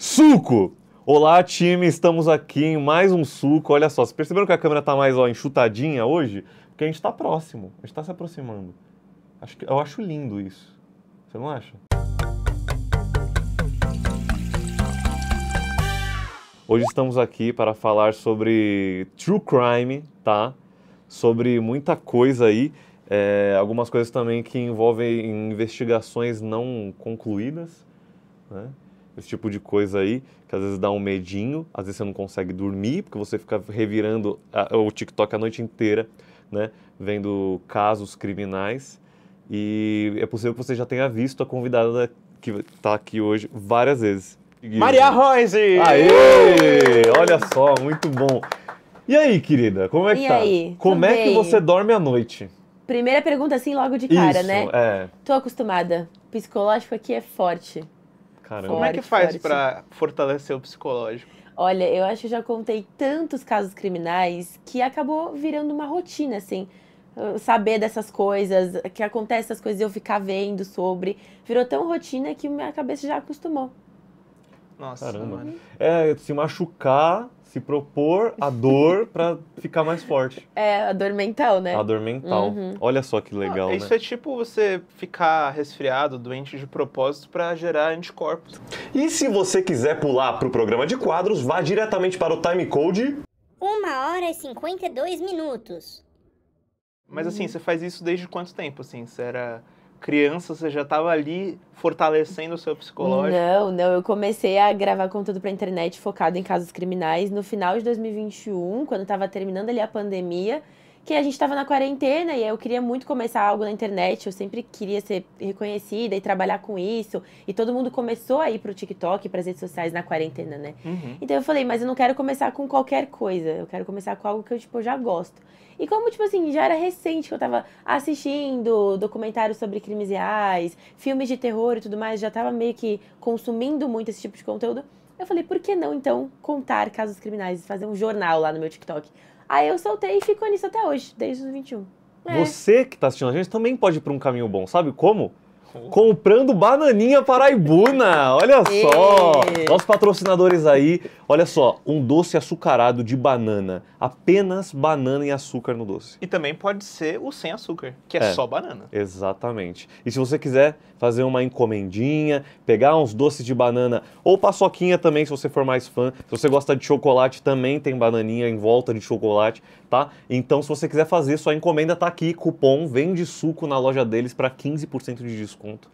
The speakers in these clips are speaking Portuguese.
Suco! Olá, time, estamos aqui em mais um suco. Olha só, vocês perceberam que a câmera tá mais ó, enxutadinha hoje? Porque a gente está próximo, a gente está se aproximando. Acho que, eu acho lindo isso. Você não acha? Hoje estamos aqui para falar sobre true crime, tá? Sobre muita coisa aí. É, algumas coisas também que envolvem investigações não concluídas, né? esse tipo de coisa aí, que às vezes dá um medinho, às vezes você não consegue dormir, porque você fica revirando a, o TikTok a noite inteira, né? Vendo casos criminais. E é possível que você já tenha visto a convidada que está aqui hoje várias vezes. Maria Rose! Aê! Olha só, muito bom. E aí, querida, como é que e tá? Aí? Como Também. é que você dorme à noite? Primeira pergunta assim logo de cara, Isso, né? É. Tô acostumada. psicológico aqui é forte. Caramba. Como é que faz para fortalecer o psicológico? Olha, eu acho que já contei tantos casos criminais que acabou virando uma rotina, assim. Saber dessas coisas, que acontecem essas coisas e eu ficar vendo sobre. Virou tão rotina que minha cabeça já acostumou. Nossa. Caramba. Mano. É, se machucar se propor a dor para ficar mais forte. É, a dor mental, né? A dor mental. Uhum. Olha só que legal, ah, Isso né? é tipo você ficar resfriado, doente de propósito para gerar anticorpos. E se você quiser pular para o programa de quadros, vá diretamente para o time code 1 hora e 52 minutos. Mas assim, você faz isso desde quanto tempo assim? Você era criança, você já estava ali fortalecendo o seu psicológico? Não, não. Eu comecei a gravar conteúdo para internet focado em casos criminais no final de 2021, quando estava terminando ali a pandemia, que a gente estava na quarentena e eu queria muito começar algo na internet. Eu sempre queria ser reconhecida e trabalhar com isso. E todo mundo começou a ir para o TikTok, para as redes sociais na quarentena, né? Uhum. Então eu falei, mas eu não quero começar com qualquer coisa. Eu quero começar com algo que eu, tipo, já gosto. E como, tipo assim, já era recente que eu tava assistindo documentários sobre crimes reais, filmes de terror e tudo mais, já tava meio que consumindo muito esse tipo de conteúdo. Eu falei, por que não então contar casos criminais e fazer um jornal lá no meu TikTok? Aí eu soltei e ficou nisso até hoje, desde os 21. É. Você que tá assistindo a gente também pode ir pra um caminho bom, sabe como? comprando bananinha paraibuna. Olha só! Nossos patrocinadores aí, olha só, um doce açucarado de banana. Apenas banana e açúcar no doce. E também pode ser o sem açúcar, que é, é só banana. Exatamente. E se você quiser fazer uma encomendinha, pegar uns doces de banana ou paçoquinha também, se você for mais fã. Se você gosta de chocolate, também tem bananinha em volta de chocolate tá? Então, se você quiser fazer, sua encomenda tá aqui, cupom Vende Suco na loja deles para 15% de desconto.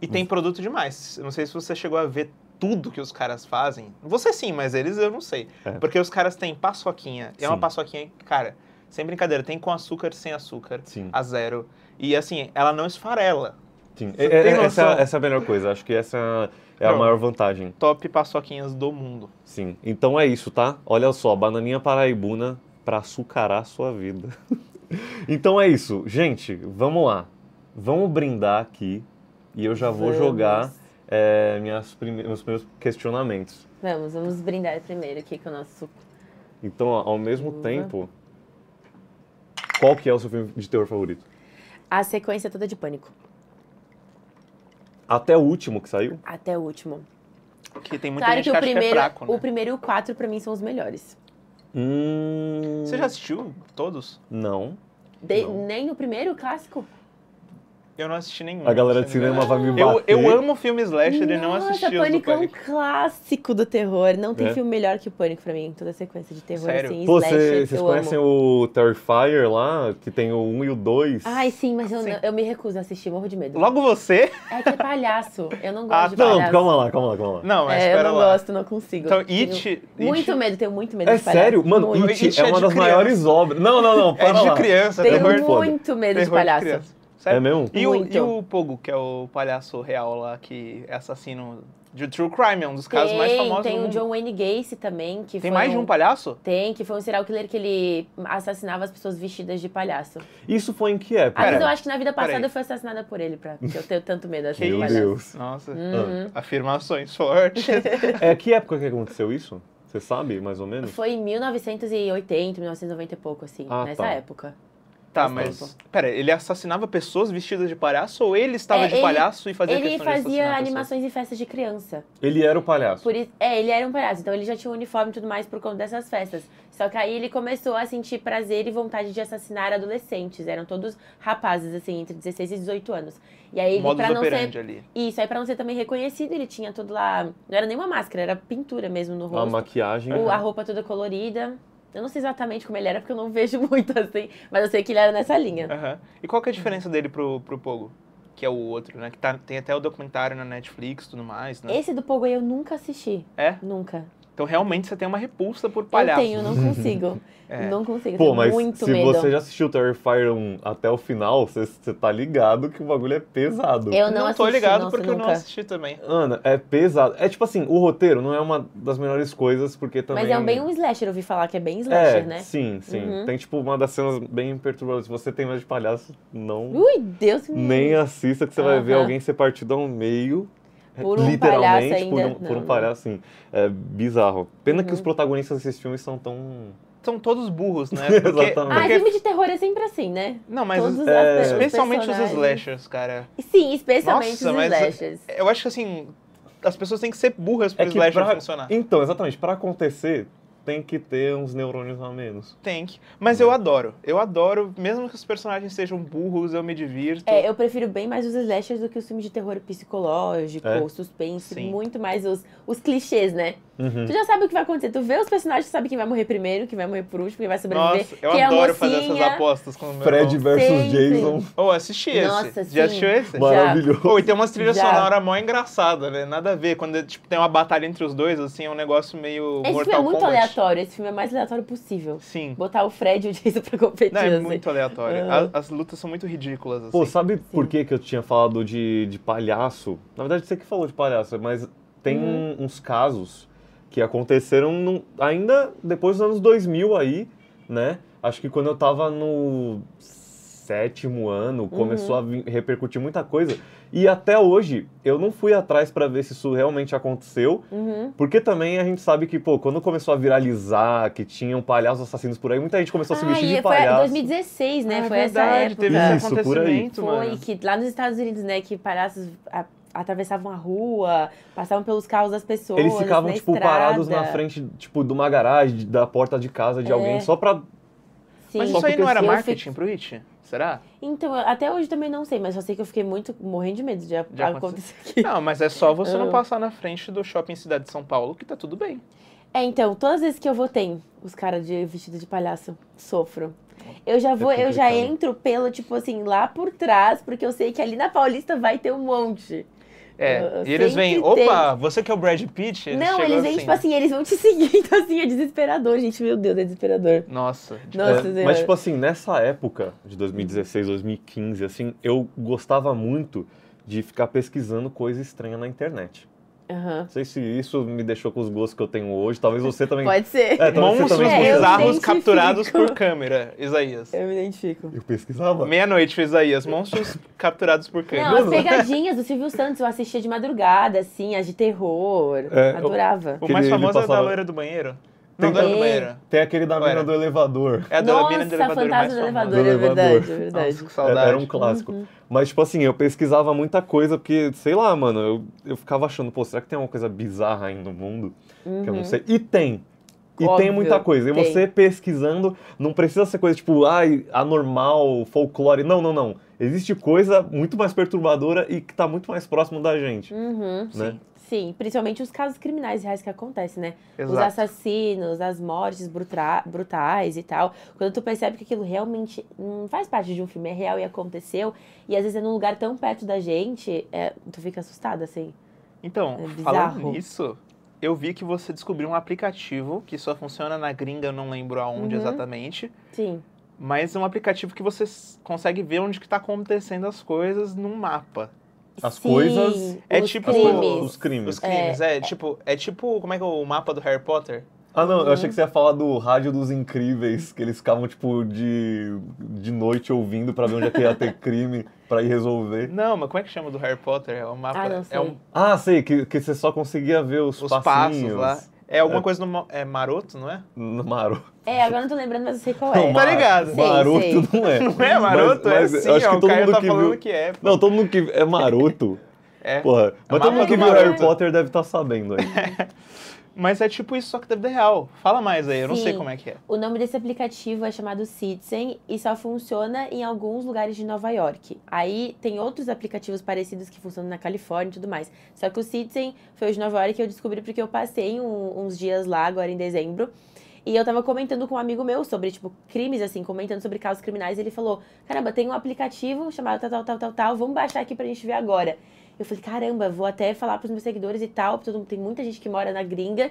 E tem produto demais. não sei se você chegou a ver tudo que os caras fazem. Você sim, mas eles eu não sei. É. Porque os caras têm paçoquinha. É uma paçoquinha, cara, sem brincadeira, tem com açúcar, sem açúcar, sim. a zero. E assim, ela não esfarela. Sim. É, é, essa, é essa é a melhor coisa. Acho que essa é não, a maior vantagem. Top paçoquinhas do mundo. Sim. Então é isso, tá? Olha só, bananinha paraibuna para açucarar a sua vida. então é isso, gente, vamos lá. Vamos brindar aqui e eu já vou vamos. jogar é, minhas prime... meus primeiros questionamentos. Vamos, vamos brindar primeiro aqui com o nosso suco. Então, ó, ao mesmo Uva. tempo, qual que é o seu filme de terror favorito? A sequência é toda de Pânico. Até o último que saiu? Até o último. Porque tem muita claro gente que, que o primeiro, que é fraco, né? o primeiro e o quatro para mim são os melhores. Hum... Você já assistiu todos? Não. De... não. Nem o primeiro clássico? Eu não assisti nenhum. A galera de cinema vai me bater. Eu, eu amo filme slasher Nossa, e não assisti Pânico o Pânico. é um clássico do terror. Não tem é? filme melhor que o Pânico pra mim. Toda a sequência de terror, Sério? assim, Pô, slasher, Vocês conhecem amo. o Terrifier lá? Que tem o 1 e o 2? Ai, sim, mas eu, Não, eu me recuso a assistir. Morro de medo. Logo você? É que é palhaço. Eu não ah, gosto ah, de não, tá. palhaço. Não, calma lá, calma lá, calma lá. Não, mas é, Eu não lá. gosto, não consigo. Então, tenho It... Muito it... medo, tenho muito medo é de palhaço. É sério? Mano, It, é, é uma das maiores obras. Não, não, não, é para É de criança. Tenho é muito medo de palhaço. Certo? É mesmo? E o, e o, Pogo, que é o palhaço real lá, que é assassino de True Crime, é um dos tem, casos mais famosos Tem o John Wayne Gacy também, que Tem mais um, de um palhaço? Tem, que foi um serial killer que ele assassinava as pessoas vestidas de palhaço. Isso foi em que época? vezes eu acho que na vida passada eu fui assassinada por ele, pra, porque eu tenho tanto medo assim. Meu Deus. Nossa, uhum. Ah, afirmações fortes. é, que época que aconteceu isso? Você sabe, mais ou menos? Foi em 1980, 1990 e pouco, assim, ah, nessa tá. época. Tá, mas. mas pera, ele assassinava pessoas vestidas de palhaço ou ele estava é, de ele, palhaço e fazia Ele fazia animações pessoas? festas de criança. Ele era o palhaço. Por, é, ele era um palhaço. Então ele já tinha um uniforme e tudo mais por conta dessas festas. Só que aí ele começou a sentir prazer e vontade de assassinar adolescentes. Eram todos rapazes, assim, entre 16 e 18 anos. E aí, ele, pra não ser. Ali. Isso, aí pra não ser também reconhecido, ele tinha tudo lá. Não era nenhuma máscara, era pintura mesmo no rosto. A maquiagem. O, a roupa toda colorida. Eu não sei exatamente como ele era, porque eu não vejo muito assim, mas eu sei que ele era nessa linha. Uhum. E qual que é a diferença dele pro, pro Pogo? Que é o outro, né? Que tá, tem até o documentário na Netflix e tudo mais, né? Esse do Pogo eu nunca assisti. É? Nunca. Então, realmente, você tem uma repulsa por palhaços. Eu tenho, não consigo. é. Não consigo, Pô, mas muito se medo. você já assistiu Terrifier 1 até o final, você, você tá ligado que o bagulho é pesado. Eu não, não assisti, tô ligado nossa, porque nunca. eu não assisti também. Ana, é pesado. É tipo assim, o roteiro não é uma das melhores coisas, porque também... É mas é bem um slasher, eu ouvi falar que é bem slasher, é, né? sim, sim. Uhum. Tem, tipo, uma das cenas bem perturbadoras. Se você tem medo de palhaço, não... Ui, Deus me... Nem assista que você uhum. vai ver alguém ser partido ao meio por um literalmente palhaço ainda, por, um, por um palhaço, assim. É bizarro. Pena uhum. que os uhum. protagonistas desses filmes são tão são todos burros, né? Porque, Exatamente. Ah, filme de terror é sempre assim, né? Não, mas os, é... especialmente os, os slashers, cara. Sim, especialmente Nossa, os slashers. Eu acho que assim, as pessoas têm que ser burras para é slasher pra... funcionar. Então, exatamente, para acontecer, tem que ter uns neurônios a menos. Tem que. Mas eu né? adoro. Eu adoro, mesmo que os personagens sejam burros, eu me divirto. É, eu prefiro bem mais os slashers do que os filmes de terror psicológico, é? suspense, Sim. muito mais os, os clichês, né? Uhum. Tu já sabe o que vai acontecer. Tu vê os personagens, tu sabe quem vai morrer primeiro, quem vai morrer por último, quem vai sobreviver. Nossa, eu é adoro é fazer essas apostas com o meu Fred versus Jason. Ou oh, assisti esse. Nossa, já assistiu esse? Maravilhoso. Oh, e tem umas trilhas sonoras mó engraçadas, né? Nada a ver. Quando tipo, tem uma batalha entre os dois, assim, é um negócio meio. Esse Mortal filme é muito Kombat. aleatório. Esse filme é mais aleatório possível. Sim. Botar o Fred e o Jason pra competir. Não, é assim. muito aleatório. Uhum. Ah. As, as, lutas são muito ridículas. Assim. Pô, sabe Sim. por que, que eu tinha falado de, de palhaço? Na verdade, você que falou de palhaço, mas tem uhum. uns casos que aconteceram no, ainda depois dos anos 2000 aí, né? Acho que quando eu tava no sétimo ano, uhum. começou uhum. a repercutir muita coisa. E até hoje, eu não fui atrás para ver se isso realmente aconteceu. Uhum. Porque também a gente sabe que, pô, quando começou a viralizar, que tinham palhaços assassinos por aí, muita gente começou a se vestir ah, de foi palhaço. Foi 2016, né? Ah, é foi verdade, essa época. Teve isso, esse por aí. Foi, mano. que lá nos Estados Unidos, né, que palhaços atravessavam a rua, passavam pelos carros das pessoas. Eles ficavam, na tipo, estrada. parados na frente, tipo, de uma garagem, da porta de casa de é. alguém, só pra. Sim. Mas só isso aí não era marketing fico... pro It? Será? Então, até hoje também não sei, mas só sei que eu fiquei muito morrendo de medo de, de acontecer aqui. Não, mas é só você não passar na frente do shopping Cidade de São Paulo que tá tudo bem. É, então, todas as vezes que eu vou tem os caras de vestido de palhaço, sofro. É eu já vou, é eu já entro pelo, tipo assim, lá por trás, porque eu sei que ali na Paulista vai ter um monte. É, e eles vêm, opa, tem. você que é o Brad Pitt? Eles não, eles vêm, assim. tipo assim, eles vão te seguindo assim, é desesperador, gente, meu Deus, é desesperador. Nossa. Tipo, Nossa, é, Mas, tipo assim, nessa época de 2016, 2015, assim, eu gostava muito de ficar pesquisando coisa estranha na internet. Uhum. Não sei se isso me deixou com os gostos que eu tenho hoje. Talvez você também. Pode ser. É, Monstros é, bizarros capturados por câmera, Isaías. Eu me identifico. Eu pesquisava. Meia-noite, Isaías. Monstros capturados por câmera. Não, as pegadinhas do Silvio Santos eu assistia de madrugada, assim, as de terror. É, Adorava. O, é o mais famoso passava... é da loira do banheiro? Tem, não, tem, tem aquele da mina do elevador. É a da mina do elevador. Fantasma do elevador, é verdade, é verdade. Nossa, Era um clássico. Uhum. Mas, tipo assim, eu pesquisava muita coisa, porque, sei lá, mano, eu, eu ficava achando, pô, será que tem alguma coisa bizarra aí no mundo? Uhum. Que eu não uhum. sei. E tem. E Óbvio, tem muita coisa. E você pesquisando, não precisa ser coisa tipo, ai, ah, anormal, folclore. Não, não, não. Existe coisa muito mais perturbadora e que tá muito mais próximo da gente. Uhum, né? Sim. Sim, principalmente os casos criminais reais que acontecem, né? Exato. Os assassinos, as mortes brutais e tal. Quando tu percebe que aquilo realmente não faz parte de um filme, é real e aconteceu, e às vezes é num lugar tão perto da gente, é, tu fica assustada, assim. Então, é falando nisso, eu vi que você descobriu um aplicativo que só funciona na gringa, eu não lembro aonde uhum. exatamente. Sim. Mas é um aplicativo que você consegue ver onde que está acontecendo as coisas num mapa. As Sim, coisas. É os tipo crimes. os crimes. Os crimes, é, é, é, tipo. É tipo. Como é que é o mapa do Harry Potter? Ah, não, eu uhum. achei que você ia falar do rádio dos incríveis, que eles ficavam, tipo, de, de noite ouvindo para ver onde é que ia ter crime, para ir resolver. Não, mas como é que chama do Harry Potter? É um mapa. Ah, não sei. É um... ah sei, que, que você só conseguia ver os, os passos lá. É alguma é. coisa no é maroto, não é? No Maro. É, agora não tô lembrando, mas eu sei qual é. Não, tá ligado? maroto não é. Não é maroto, mas, é mas é sim, acho que todo o mundo tá que falando viu... que é. Pô. Não, todo mundo que é maroto. É. Porra, é mas é todo mundo que viu Harry Potter deve estar tá sabendo aí. Mas é tipo isso, só que da vida real. Fala mais aí, eu Sim. não sei como é que é. O nome desse aplicativo é chamado Citizen e só funciona em alguns lugares de Nova York. Aí tem outros aplicativos parecidos que funcionam na Califórnia e tudo mais. Só que o Citizen foi o de Nova York que eu descobri porque eu passei um, uns dias lá, agora em dezembro. E eu tava comentando com um amigo meu sobre, tipo, crimes, assim, comentando sobre casos criminais. E ele falou: Caramba, tem um aplicativo chamado tal, tal, tal, tal, tal, vamos baixar aqui pra gente ver agora. Eu falei, caramba, vou até falar pros meus seguidores e tal, porque tem muita gente que mora na gringa.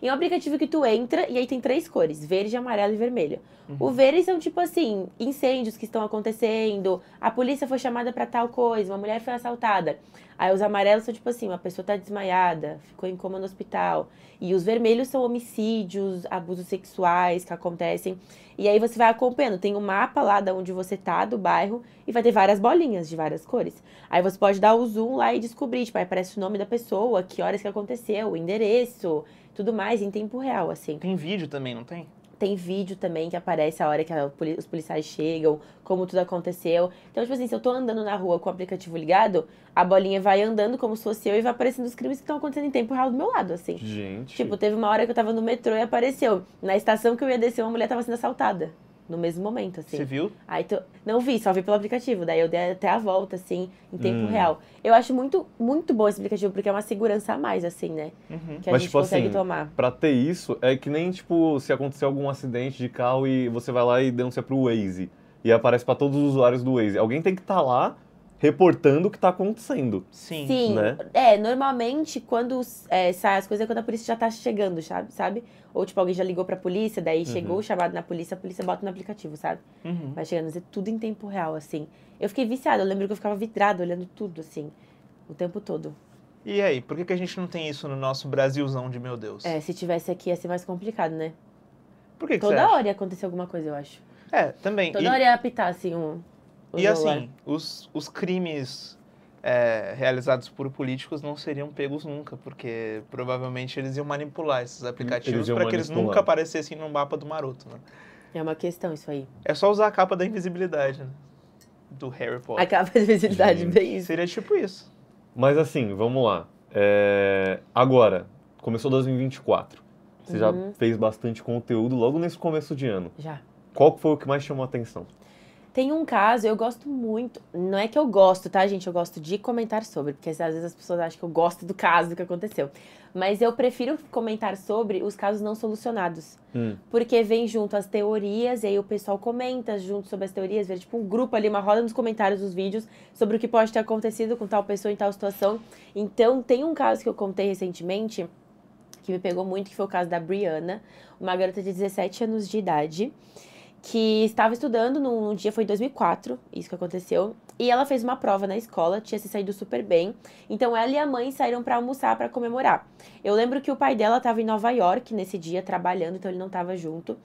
E é um aplicativo que tu entra e aí tem três cores: verde, amarelo e vermelho. Uhum. O verde são tipo assim, incêndios que estão acontecendo, a polícia foi chamada para tal coisa, uma mulher foi assaltada. Aí os amarelos são tipo assim, uma pessoa tá desmaiada, ficou em coma no hospital. E os vermelhos são homicídios, abusos sexuais que acontecem. E aí você vai acompanhando. Tem um mapa lá de onde você tá, do bairro, e vai ter várias bolinhas de várias cores. Aí você pode dar o zoom lá e descobrir, tipo, aí aparece o nome da pessoa, que horas que aconteceu, o endereço, tudo mais, em tempo real, assim. Tem vídeo também, não tem? Tem vídeo também que aparece a hora que a, os policiais chegam, como tudo aconteceu. Então, tipo assim, se eu tô andando na rua com o aplicativo ligado, a bolinha vai andando como se fosse eu e vai aparecendo os crimes que estão acontecendo em tempo real do meu lado, assim. Gente. Tipo, teve uma hora que eu tava no metrô e apareceu. Na estação que eu ia descer, uma mulher tava sendo assaltada no mesmo momento, assim. Você viu? Aí tu... Não vi, só vi pelo aplicativo. Daí eu dei até a volta, assim, em tempo hum. real. Eu acho muito, muito bom esse aplicativo, porque é uma segurança a mais, assim, né? Uhum. Que a Mas, gente tipo assim, consegue assim, tomar. Pra ter isso, é que nem, tipo, se acontecer algum acidente de carro e você vai lá e denuncia pro Waze. E aparece para todos os usuários do Waze. Alguém tem que estar tá lá reportando o que está acontecendo. Sim. Sim. Né? É, normalmente quando é, sai as coisas é quando a polícia já está chegando, sabe? sabe? Ou tipo, alguém já ligou para a polícia, daí uhum. chegou o chamado na polícia, a polícia bota no aplicativo, sabe? Uhum. Vai chegando, é tudo em tempo real, assim. Eu fiquei viciada, eu lembro que eu ficava vidrada olhando tudo, assim, o tempo todo. E aí, por que, que a gente não tem isso no nosso Brasilzão de meu Deus? É, se tivesse aqui ia ser mais complicado, né? Por que, que Toda hora acha? ia acontecer alguma coisa, eu acho. É, também. Toda e... hora ia apitar, assim, um e assim, os, os crimes é, realizados por políticos não seriam pegos nunca, porque provavelmente eles iam manipular esses aplicativos para que eles nunca aparecessem no mapa do maroto, né? É uma questão isso aí. É só usar a capa da invisibilidade, né? Do Harry Potter. A capa da invisibilidade, bem isso. Seria tipo isso. Mas assim, vamos lá. É... Agora, começou 2024. Você uhum. já fez bastante conteúdo logo nesse começo de ano. Já. Qual foi o que mais chamou a atenção? Tem um caso, eu gosto muito. Não é que eu gosto, tá, gente? Eu gosto de comentar sobre, porque às vezes as pessoas acham que eu gosto do caso, que aconteceu. Mas eu prefiro comentar sobre os casos não solucionados. Hum. Porque vem junto as teorias, e aí o pessoal comenta junto sobre as teorias, vê tipo um grupo ali, uma roda nos comentários dos vídeos sobre o que pode ter acontecido com tal pessoa em tal situação. Então, tem um caso que eu contei recentemente que me pegou muito, que foi o caso da Brianna, uma garota de 17 anos de idade que estava estudando num dia, foi em 2004, isso que aconteceu, e ela fez uma prova na escola, tinha se saído super bem. Então ela e a mãe saíram para almoçar para comemorar. Eu lembro que o pai dela estava em Nova York nesse dia trabalhando, então ele não estava junto.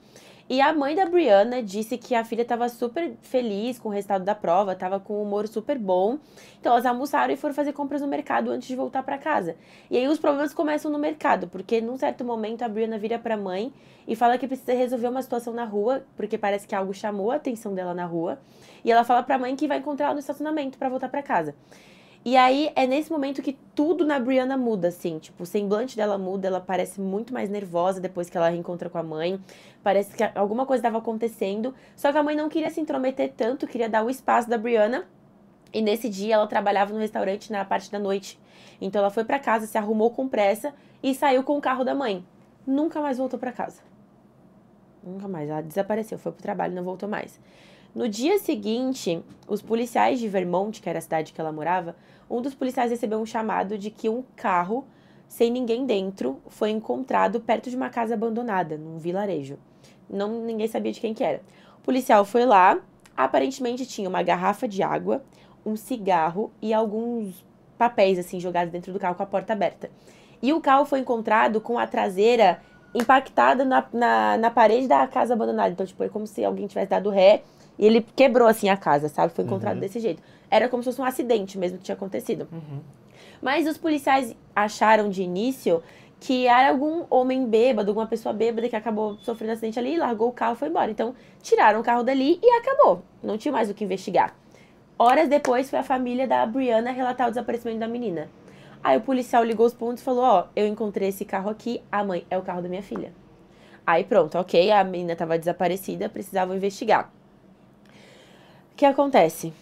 E a mãe da Brianna disse que a filha estava super feliz com o resultado da prova, estava com um humor super bom. Então elas almoçaram e foram fazer compras no mercado antes de voltar para casa. E aí os problemas começam no mercado, porque num certo momento a Brianna vira para a mãe e fala que precisa resolver uma situação na rua, porque parece que algo chamou a atenção dela na rua. E ela fala para a mãe que vai encontrar ela no estacionamento para voltar para casa. E aí é nesse momento que tudo na Brianna muda, assim. Tipo, o semblante dela muda, ela parece muito mais nervosa depois que ela reencontra com a mãe. Parece que alguma coisa estava acontecendo. Só que a mãe não queria se intrometer tanto, queria dar o espaço da Brianna. E nesse dia ela trabalhava no restaurante na parte da noite. Então ela foi para casa, se arrumou com pressa e saiu com o carro da mãe. Nunca mais voltou para casa. Nunca mais. Ela desapareceu, foi pro trabalho, não voltou mais. No dia seguinte, os policiais de Vermont, que era a cidade que ela morava, um dos policiais recebeu um chamado de que um carro sem ninguém dentro foi encontrado perto de uma casa abandonada, num vilarejo. Não ninguém sabia de quem que era. O policial foi lá, aparentemente tinha uma garrafa de água, um cigarro e alguns papéis assim jogados dentro do carro com a porta aberta. E o carro foi encontrado com a traseira impactada na, na, na parede da casa abandonada. Então, tipo, é como se alguém tivesse dado ré e ele quebrou, assim, a casa, sabe? Foi encontrado uhum. desse jeito. Era como se fosse um acidente mesmo que tinha acontecido. Uhum. Mas os policiais acharam de início que era algum homem bêbado, alguma pessoa bêbada que acabou sofrendo um acidente ali, largou o carro e foi embora. Então, tiraram o carro dali e acabou. Não tinha mais o que investigar. Horas depois, foi a família da Brianna relatar o desaparecimento da menina. Aí o policial ligou os pontos e falou: Ó, eu encontrei esse carro aqui, a mãe, é o carro da minha filha. Aí pronto, ok, a menina estava desaparecida, precisavam investigar que acontece?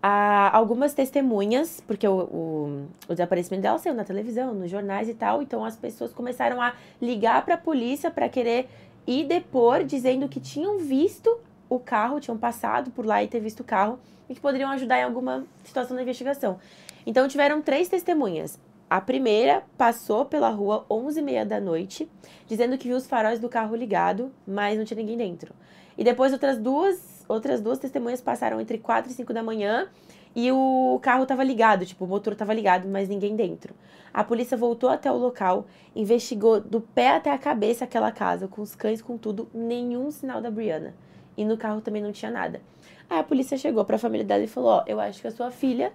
Há algumas testemunhas, porque o, o, o desaparecimento dela saiu na televisão, nos jornais e tal, então as pessoas começaram a ligar para a polícia para querer ir depor, dizendo que tinham visto o carro, tinham passado por lá e ter visto o carro, e que poderiam ajudar em alguma situação da investigação. Então tiveram três testemunhas. A primeira passou pela rua 11h30 da noite, dizendo que viu os faróis do carro ligado, mas não tinha ninguém dentro. E depois outras duas outras duas testemunhas passaram entre 4 e 5 da manhã e o carro estava ligado, tipo, o motor estava ligado, mas ninguém dentro. A polícia voltou até o local, investigou do pé até a cabeça aquela casa, com os cães, com tudo, nenhum sinal da Brianna. E no carro também não tinha nada. Aí a polícia chegou para a família dela e falou: Ó, oh, eu acho que a sua filha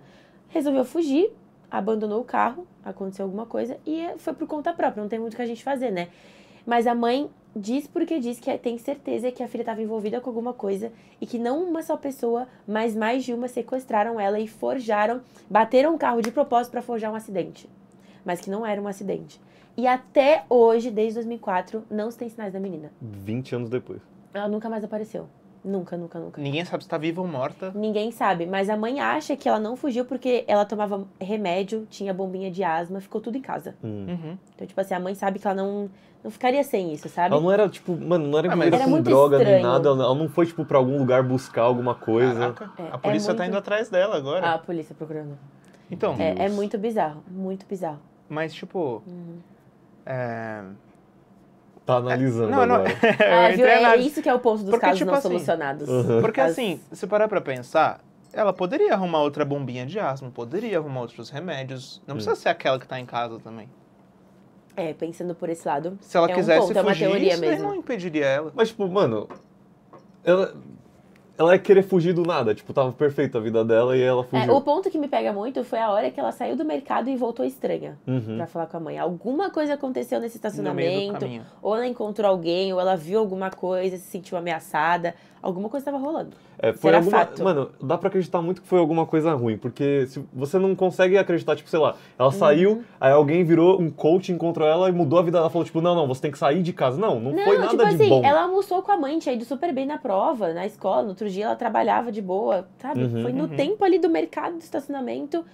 resolveu fugir, abandonou o carro, aconteceu alguma coisa e foi por conta própria, não tem muito o que a gente fazer, né? Mas a mãe diz porque diz que é, tem certeza que a filha estava envolvida com alguma coisa e que não uma só pessoa, mas mais de uma sequestraram ela e forjaram, bateram um carro de propósito para forjar um acidente, mas que não era um acidente. E até hoje, desde 2004, não se tem sinais da menina. 20 anos depois. Ela nunca mais apareceu. Nunca, nunca, nunca. Ninguém sabe se tá viva ou morta. Ninguém sabe, mas a mãe acha que ela não fugiu porque ela tomava remédio, tinha bombinha de asma, ficou tudo em casa. Hum. Uhum. Então, tipo assim, a mãe sabe que ela não, não ficaria sem isso, sabe? Ela não era, tipo, mano, não era ah, com droga estranho. nem nada, ela não foi, tipo, pra algum lugar buscar alguma coisa. É, a é polícia é muito... tá indo atrás dela agora. Ah, a polícia procurando. Então. É, é muito bizarro, muito bizarro. Mas, tipo. Uhum. É Tá analisando não, não, agora. é, viu, é isso que é o ponto dos Porque, casos tipo não assim, solucionados. Uhum. Porque As... assim, se parar pra pensar, ela poderia arrumar outra bombinha de asma, poderia arrumar outros remédios. Não hum. precisa hum. ser aquela que tá em casa também. É, pensando por esse lado. Se ela é quisesse um ponto, fugir, é uma teoria isso mesmo. não impediria ela. Mas, tipo, mano, ela ela é querer fugir do nada, tipo, tava perfeita a vida dela e ela é, fugiu. É, o ponto que me pega muito foi a hora que ela saiu do mercado e voltou estranha uhum. para falar com a mãe. Alguma coisa aconteceu nesse estacionamento, ou ela encontrou alguém, ou ela viu alguma coisa, se sentiu ameaçada alguma coisa estava rolando. É, foi Será alguma, fato. Mano, dá pra acreditar muito que foi alguma coisa ruim, porque se você não consegue acreditar, tipo, sei lá, ela uhum. saiu, aí alguém virou um coach, encontrou ela e mudou a vida dela. Falou, tipo, não, não, você tem que sair de casa. Não, não, não foi nada tipo de assim, bom. Ela almoçou com a mãe, tinha ido super bem na prova, na escola, no outro dia ela trabalhava de boa, sabe? Uhum, foi no uhum. tempo ali do mercado do estacionamento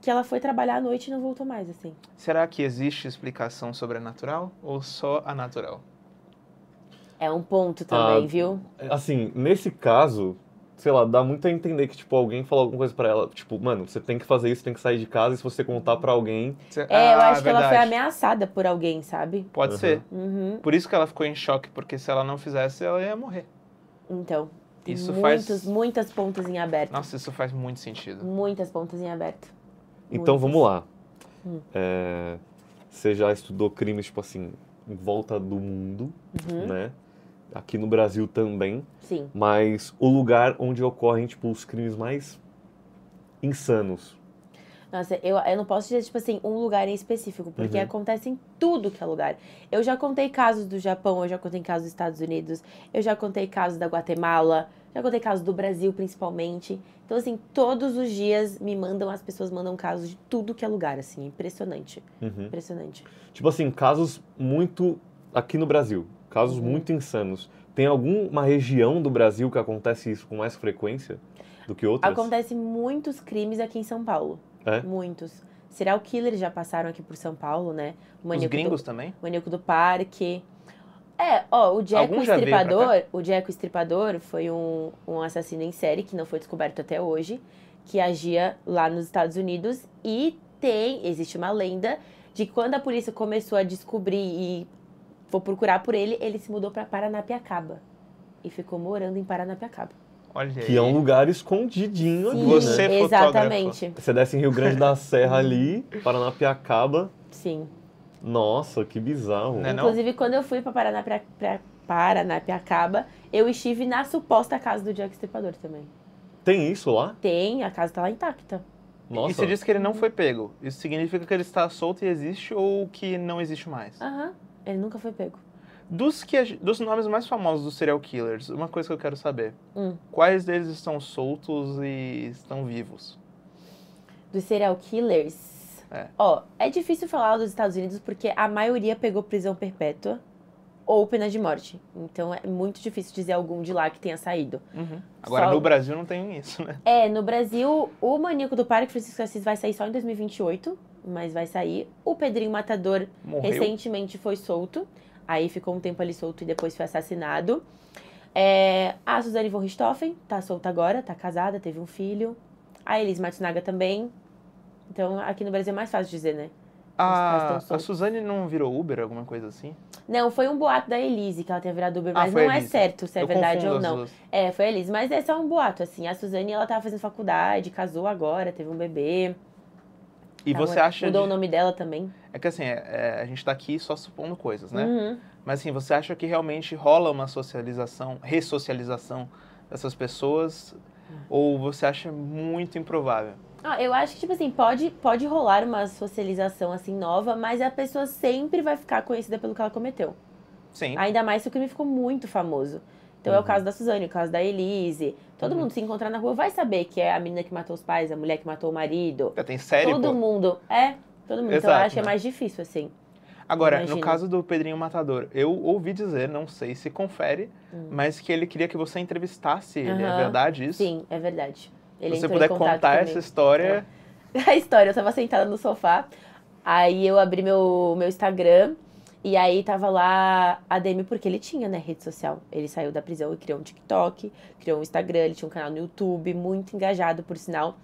que ela foi trabalhar à noite e não voltou mais, assim. Será que existe explicação sobrenatural ou só a natural? É um ponto também, ah, viu? Assim, nesse caso, sei lá, dá muito a entender que, tipo, alguém falou alguma coisa para ela, tipo, mano, você tem que fazer isso, tem que sair de casa, e se você contar para alguém. É, eu ah, acho é que ela foi ameaçada por alguém, sabe? Pode uhum. ser. Uhum. Por isso que ela ficou em choque, porque se ela não fizesse, ela ia morrer. Então. Isso muitos, faz. Muitas pontas em aberto. Nossa, isso faz muito sentido. Muitas pontas em aberto. Então muitas. vamos lá. Hum. É... Você já estudou crimes, tipo assim, em volta do mundo, uhum. né? aqui no Brasil também. Sim. Mas o lugar onde ocorrem, tipo, os crimes mais insanos. Nossa, eu, eu não posso dizer, tipo assim, um lugar em específico, porque uhum. acontece em tudo que é lugar. Eu já contei casos do Japão, eu já contei casos dos Estados Unidos, eu já contei casos da Guatemala, já contei casos do Brasil, principalmente. Então, assim, todos os dias me mandam, as pessoas mandam casos de tudo que é lugar, assim, impressionante. Uhum. Impressionante. Tipo assim, casos muito aqui no Brasil, Casos uhum. muito insanos. Tem alguma região do Brasil que acontece isso com mais frequência do que outras? Acontece muitos crimes aqui em São Paulo. É? Muitos. Serial killers já passaram aqui por São Paulo, né? O Os gringos do, também? Maníaco do Parque. É, ó, o Jack o Estripador, o Jack Estripador foi um, um assassino em série que não foi descoberto até hoje, que agia lá nos Estados Unidos e tem, existe uma lenda de que quando a polícia começou a descobrir e Vou procurar por ele, ele se mudou para Paranapiacaba. E ficou morando em Paranapiacaba. Olha aí. que é um lugar escondidinho Sim, ali, né? Você né? Exatamente. Você desce em Rio Grande da Serra ali, Paranapiacaba. Sim. Nossa, que bizarro. Não é Inclusive, quando eu fui para Paranapiacaba, Paranapiacaba, eu estive na suposta casa do Jack Stripador também. Tem isso lá? Tem, a casa tá lá intacta. Nossa. E você disse que ele não foi pego. Isso significa que ele está solto e existe ou que não existe mais? Aham. Uhum. Ele nunca foi pego. Dos, que, dos nomes mais famosos dos serial killers, uma coisa que eu quero saber. Hum. Quais deles estão soltos e estão vivos? Dos serial killers? É. Ó, é difícil falar dos Estados Unidos porque a maioria pegou prisão perpétua ou pena de morte. Então é muito difícil dizer algum de lá que tenha saído. Uhum. Agora, só... no Brasil não tem isso, né? É, no Brasil, o Maníaco do Parque, Francisco Assis, vai sair só em 2028 mas vai sair. O Pedrinho Matador Morreu. recentemente foi solto. Aí ficou um tempo ali solto e depois foi assassinado. É, a Suzane von Richthofen tá solta agora, tá casada, teve um filho. A Elis Matinaga também. Então aqui no Brasil é mais fácil dizer, né? A, a Suzane não virou Uber, alguma coisa assim? Não, foi um boato da Elise que ela tinha virado Uber, ah, mas não é certo se é Eu verdade ou não. É, foi a Elise, mas é só um boato, assim. A Suzane, ela tava fazendo faculdade, casou agora, teve um bebê. E você é. acha. Mudou de... o nome dela também? É que assim, é, é, a gente está aqui só supondo coisas, né? Uhum. Mas assim, você acha que realmente rola uma socialização, ressocialização dessas pessoas? Uhum. Ou você acha muito improvável? Ah, eu acho que, tipo assim, pode, pode rolar uma socialização assim nova, mas a pessoa sempre vai ficar conhecida pelo que ela cometeu. Sim. Ainda mais se o crime ficou muito famoso. Então uhum. é o uhum. caso da Suzane, o caso da Elise. Todo uhum. mundo se encontrar na rua vai saber que é a menina que matou os pais, a mulher que matou o marido. Já é, tem sério. Todo pô. mundo. É, todo mundo. Exato, então eu acho que é mais difícil, assim. Agora, Imagina. no caso do Pedrinho Matador, eu ouvi dizer, não sei se confere, hum. mas que ele queria que você entrevistasse ele. Uhum. É verdade isso? Sim, é verdade. Ele se você puder contar comigo. essa história. É. A história, eu estava sentada no sofá, aí eu abri meu, meu Instagram e aí tava lá a Demi, porque ele tinha, né, rede social. Ele saiu da prisão e criou um TikTok, criou um Instagram, ele tinha um canal no YouTube, muito engajado, por sinal.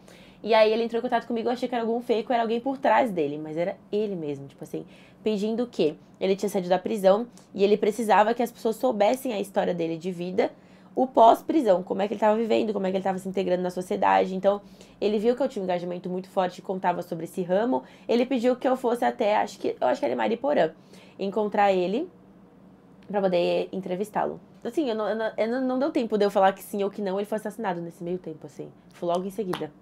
E aí ele entrou em contato comigo, eu achei que era algum fake, era alguém por trás dele, mas era ele mesmo, tipo assim, pedindo o quê? Ele tinha saído da prisão e ele precisava que as pessoas soubessem a história dele de vida, o pós-prisão, como é que ele estava vivendo, como é que ele estava se integrando na sociedade. Então, ele viu que eu tinha um engajamento muito forte e contava sobre esse ramo. Ele pediu que eu fosse até, acho que, eu acho que era em Mariporã encontrar ele para poder entrevistá-lo. Assim, eu não, eu, não, eu não, deu tempo de eu falar que sim ou que não, ele foi assassinado nesse meio tempo, assim. Foi logo em seguida.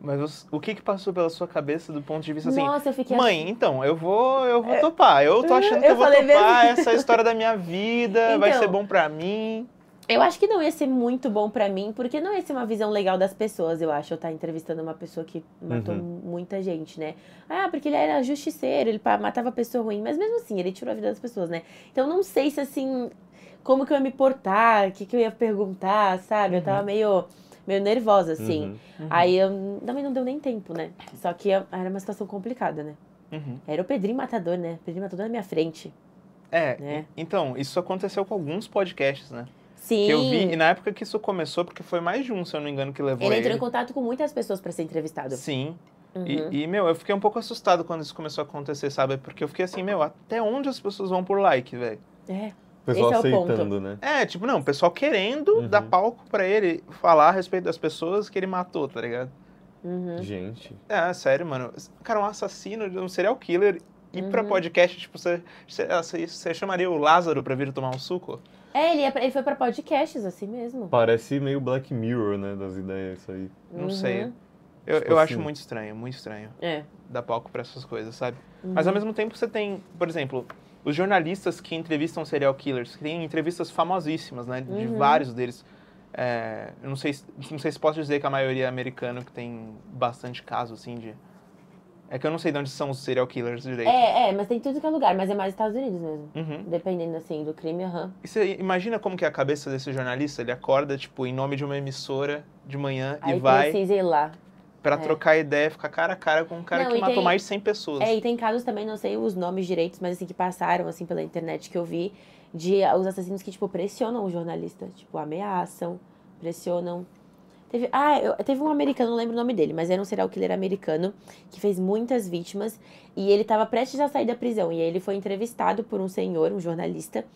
Mas o que que passou pela sua cabeça do ponto de vista assim? Nossa, eu fiquei Mãe, assim... então, eu vou, eu vou é. topar. Eu tô achando que eu, eu vou topar mesmo. essa história da minha vida, então, vai ser bom para mim. Eu acho que não ia ser muito bom para mim, porque não ia ser uma visão legal das pessoas, eu acho. Eu estar tá entrevistando uma pessoa que matou uhum. muita gente, né? Ah, porque ele era justiceiro, ele matava pessoa ruim, mas mesmo assim, ele tirou a vida das pessoas, né? Então não sei se assim, como que eu ia me portar, o que, que eu ia perguntar, sabe? Uhum. Eu tava uhum. meio meio nervosa, assim. Uhum. uhum. Aí eu, também não deu nem tempo, né? Só que eu, era uma situação complicada, né? Uhum. Era o Pedrinho Matador, né? O Pedrinho Matador na minha frente. É, né? então, isso aconteceu com alguns podcasts, né? Sim. Que eu vi, e na época que isso começou, porque foi mais de um, se eu não me engano, que levou ele. Ele entrou em contato com muitas pessoas para ser entrevistado. Sim. Uhum. E, e, meu, eu fiquei um pouco assustado quando isso começou a acontecer, sabe? Porque eu fiquei assim, meu, até onde as pessoas vão por like, velho? É. é o pessoal Esse aceitando, é né? É, tipo, não, o pessoal querendo uhum. dar palco para ele falar a respeito das pessoas que ele matou, tá ligado? Uhum. Gente. É, sério, mano. Cara, um assassino, um serial killer, ir uhum. pra podcast, tipo, você, você, você chamaria o Lázaro pra vir tomar um suco? É, ele, é ele foi pra podcasts assim mesmo. Parece meio Black Mirror, né? Das ideias, isso aí. Não uhum. sei. Eu, tipo eu assim. acho muito estranho, muito estranho. É. Dar palco pra essas coisas, sabe? Uhum. Mas ao mesmo tempo você tem, por exemplo, os jornalistas que entrevistam serial killers, que tem entrevistas famosíssimas, né? De uhum. vários deles. É, eu não sei, não sei se posso dizer que a maioria é americana, que tem bastante caso, assim, de é que eu não sei de onde são os serial killers direito. É, é, mas tem tudo que é lugar, mas é mais Estados Unidos mesmo. Uhum. Dependendo, assim, do crime, aham. Uhum. E você imagina como que é a cabeça desse jornalista? Ele acorda, tipo, em nome de uma emissora de manhã Aí e vai... precisa ir lá. Pra é. trocar ideia, ficar cara a cara com um cara não, que matou tem, mais de 100 pessoas. É, e tem casos também, não sei os nomes direitos, mas assim, que passaram, assim, pela internet que eu vi, de ah, os assassinos que, tipo, pressionam o jornalista. Tipo, ameaçam, pressionam Teve, ah, eu, teve um americano, não lembro o nome dele, mas era um serial killer americano que fez muitas vítimas e ele estava prestes a sair da prisão. E aí ele foi entrevistado por um senhor, um jornalista.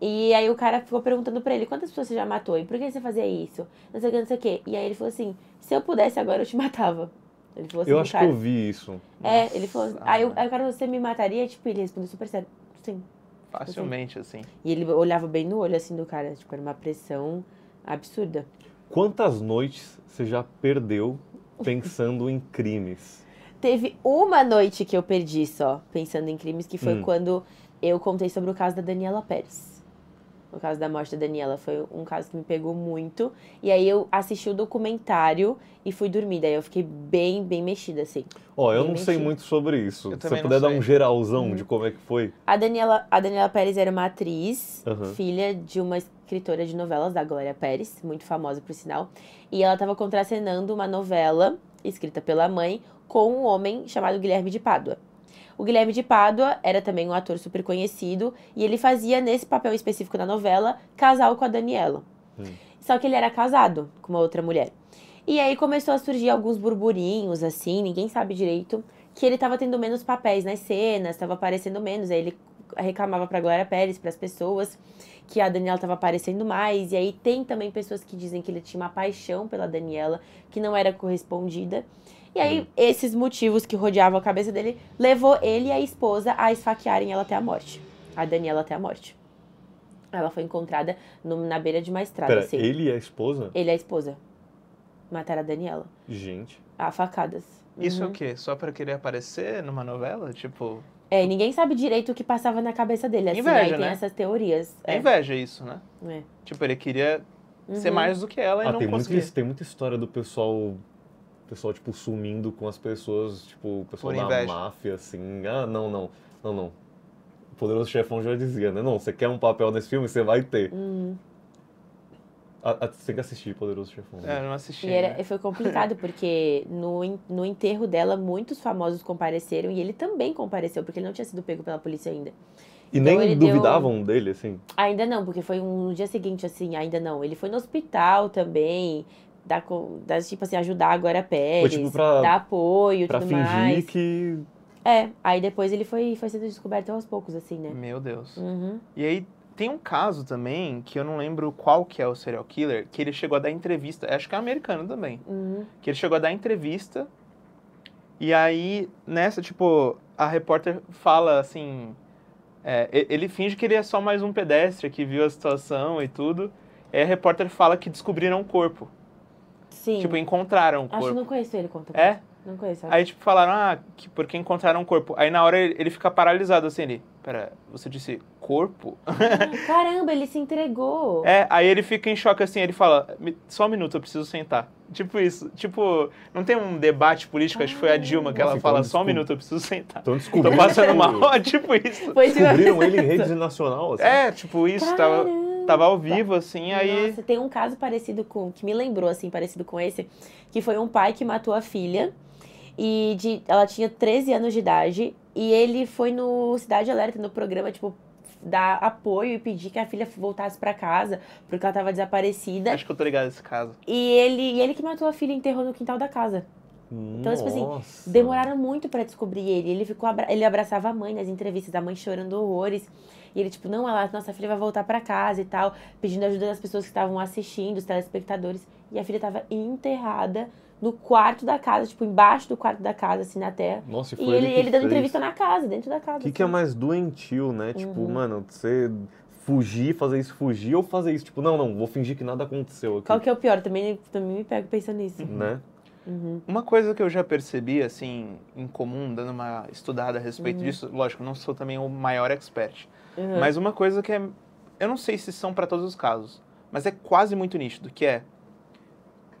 E aí o cara ficou perguntando para ele quantas pessoas você já matou e por que você fazia isso? Não sei o que, não sei o que. E aí ele falou assim: se eu pudesse agora eu te matava. Ele falou assim, eu acho cara, que eu vi isso. É, Nossa. ele falou. Ah, aí, o, aí o cara você me mataria? Tipo, ele respondeu super sério: sim. Facilmente, assim. assim. E ele olhava bem no olho assim do cara, tipo, era uma pressão absurda. Quantas noites você já perdeu pensando em crimes? Teve uma noite que eu perdi só, pensando em crimes, que foi hum. quando eu contei sobre o caso da Daniela Pérez no caso da morte da Daniela, foi um caso que me pegou muito. E aí eu assisti o documentário e fui dormir. Daí eu fiquei bem, bem mexida, assim. Ó, eu bem não mexida. sei muito sobre isso. Eu Se você puder dar um geralzão uhum. de como é que foi. A Daniela, a Daniela Pérez era uma atriz, uhum. filha de uma escritora de novelas da Glória Pérez, muito famosa por sinal. E ela estava contracenando uma novela escrita pela mãe com um homem chamado Guilherme de Pádua. O Guilherme de Pádua era também um ator super conhecido e ele fazia, nesse papel específico da novela, casal com a Daniela. Hum. Só que ele era casado com uma outra mulher. E aí começou a surgir alguns burburinhos, assim, ninguém sabe direito, que ele estava tendo menos papéis nas cenas, estava aparecendo menos. Aí ele reclamava para Glória Pérez, para as pessoas, que a Daniela estava aparecendo mais. E aí tem também pessoas que dizem que ele tinha uma paixão pela Daniela, que não era correspondida. E aí, hum. esses motivos que rodeavam a cabeça dele levou ele e a esposa a esfaquearem ela até a morte. A Daniela até a morte. Ela foi encontrada no, na beira de uma estrada. Pera, assim. Ele é a esposa? Ele e a esposa. Mataram a Daniela. Gente. A facadas. Isso é uhum. o quê? Só pra querer aparecer numa novela? Tipo. É, ninguém sabe direito o que passava na cabeça dele. Assim, inveja, aí tem né? essas teorias. É, é inveja isso, né? É. Tipo, ele queria uhum. ser mais do que ela e ah, não tem Muito, tem muita história do pessoal pessoal, tipo, sumindo com as pessoas, tipo, o pessoal da máfia, assim. Ah, não, não, não, não. O Poderoso Chefão já dizia, né? Não, você quer um papel nesse filme, você vai ter. Hum. você tem que assistir Poderoso Chefão. Né? É, eu não assisti. E era, né? foi complicado, porque no, no enterro dela, muitos famosos compareceram e ele também compareceu, porque ele não tinha sido pego pela polícia ainda. E então nem duvidavam deu... dele, assim? Ainda não, porque foi um, no dia seguinte, assim, ainda não. Ele foi no hospital também, dar, dar tipo assim, ajudar agora a tipo, Pérez, tipo, pra, dar apoio, pra tudo fingir mais. que... É, aí depois ele foi, foi sendo descoberto aos poucos, assim, né? Meu Deus. Uhum. E aí tem um caso também, que eu não lembro qual que é o serial killer, que ele chegou a dar entrevista, acho que é americano também, uhum. que ele chegou a dar entrevista, e aí nessa, tipo, a repórter fala assim, é, ele finge que ele é só mais um pedestre que viu a situação e tudo, e a repórter fala que descobriram um corpo. Sim. Tipo, encontraram o corpo. Acho que não conheço ele quanto. É? Não conheço. Aí, tipo, falaram, ah, que porque encontraram o corpo. Aí, na hora, ele, ele fica paralisado, assim, ele, pera, você disse corpo? Ah, caramba, ele se entregou. É, aí ele fica em choque, assim, ele fala, só um minuto, eu preciso sentar. Tipo isso, tipo, não tem um debate político, ah, acho que foi a Dilma que ela fala, descul... Então só um minuto, eu preciso sentar. Então descobriram. Tô passando mal, tipo isso. Foi descobriram ele em rede nacional, assim. É, tipo isso, Caramba. tava tava ao vivo, assim, Nossa, aí. Nossa, tem um caso parecido com. que me lembrou, assim, parecido com esse, que foi um pai que matou a filha. E de, ela tinha 13 anos de idade. E ele foi no Cidade Alerta, no programa, tipo, dar apoio e pedir que a filha voltasse para casa, porque ela tava desaparecida. Acho que eu tô ligado nesse caso. E ele, e ele que matou a filha e enterrou no quintal da casa. Então, Nossa. tipo assim, demoraram muito para descobrir ele. Ele ficou, ele abraçava a mãe nas entrevistas, a mãe chorando horrores. E ele, tipo, não, ela, nossa filha vai voltar para casa e tal, pedindo ajuda das pessoas que estavam assistindo, os telespectadores. E a filha tava enterrada no quarto da casa, tipo, embaixo do quarto da casa, assim, na terra. Nossa, e foi e ele, ele, ele dando entrevista na casa, dentro da casa. O que, assim. que é assim. mais doentio, né? Tipo, uhum. Tipo, mano, você fugir, fazer isso fugir ou fazer isso, tipo, não, não, vou fingir que nada aconteceu aqui. Qual que é o pior? Também, também me pego pensando nisso. Uhum. Né? Uhum. Uma coisa que eu já percebi, assim, em comum, dando uma estudada a respeito uhum. disso, lógico, não sou também o maior expert, Uhum. Mas uma coisa que é. Eu não sei se são para todos os casos, mas é quase muito nítido, que é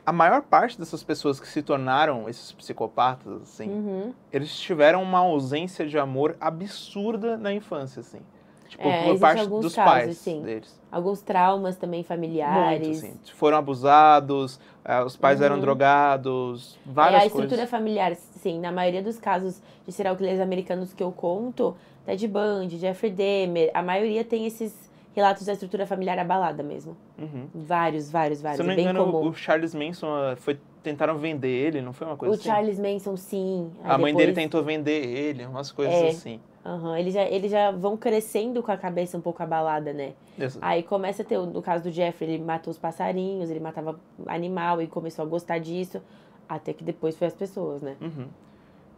a maior parte dessas pessoas que se tornaram esses psicopatas, assim, uhum. eles tiveram uma ausência de amor absurda na infância, assim. Tipo, é, por parte dos casos, pais sim. deles. Alguns traumas também familiares. Muito, assim. Foram abusados, eh, os pais uhum. eram drogados, várias coisas. É, a estrutura coisas. familiar, sim. Na maioria dos casos de serial killers americanos que eu conto, Ted Bundy, Jeffrey Dahmer, a maioria tem esses relatos da estrutura familiar abalada mesmo. Uhum. Vários, vários, vários. Se não é bem engano, comum. o Charles Manson ah, foi tentaram vender ele, não foi uma coisa o assim? O Charles Manson, sim. Aí a depois... mãe dele tentou vender ele, umas coisas é. assim. Uhum. Eles, já, eles já vão crescendo com a cabeça um pouco abalada, né? Isso. Aí começa a ter, no caso do Jeffrey, ele matou os passarinhos, ele matava animal e começou a gostar disso, até que depois foi as pessoas, né? Uhum.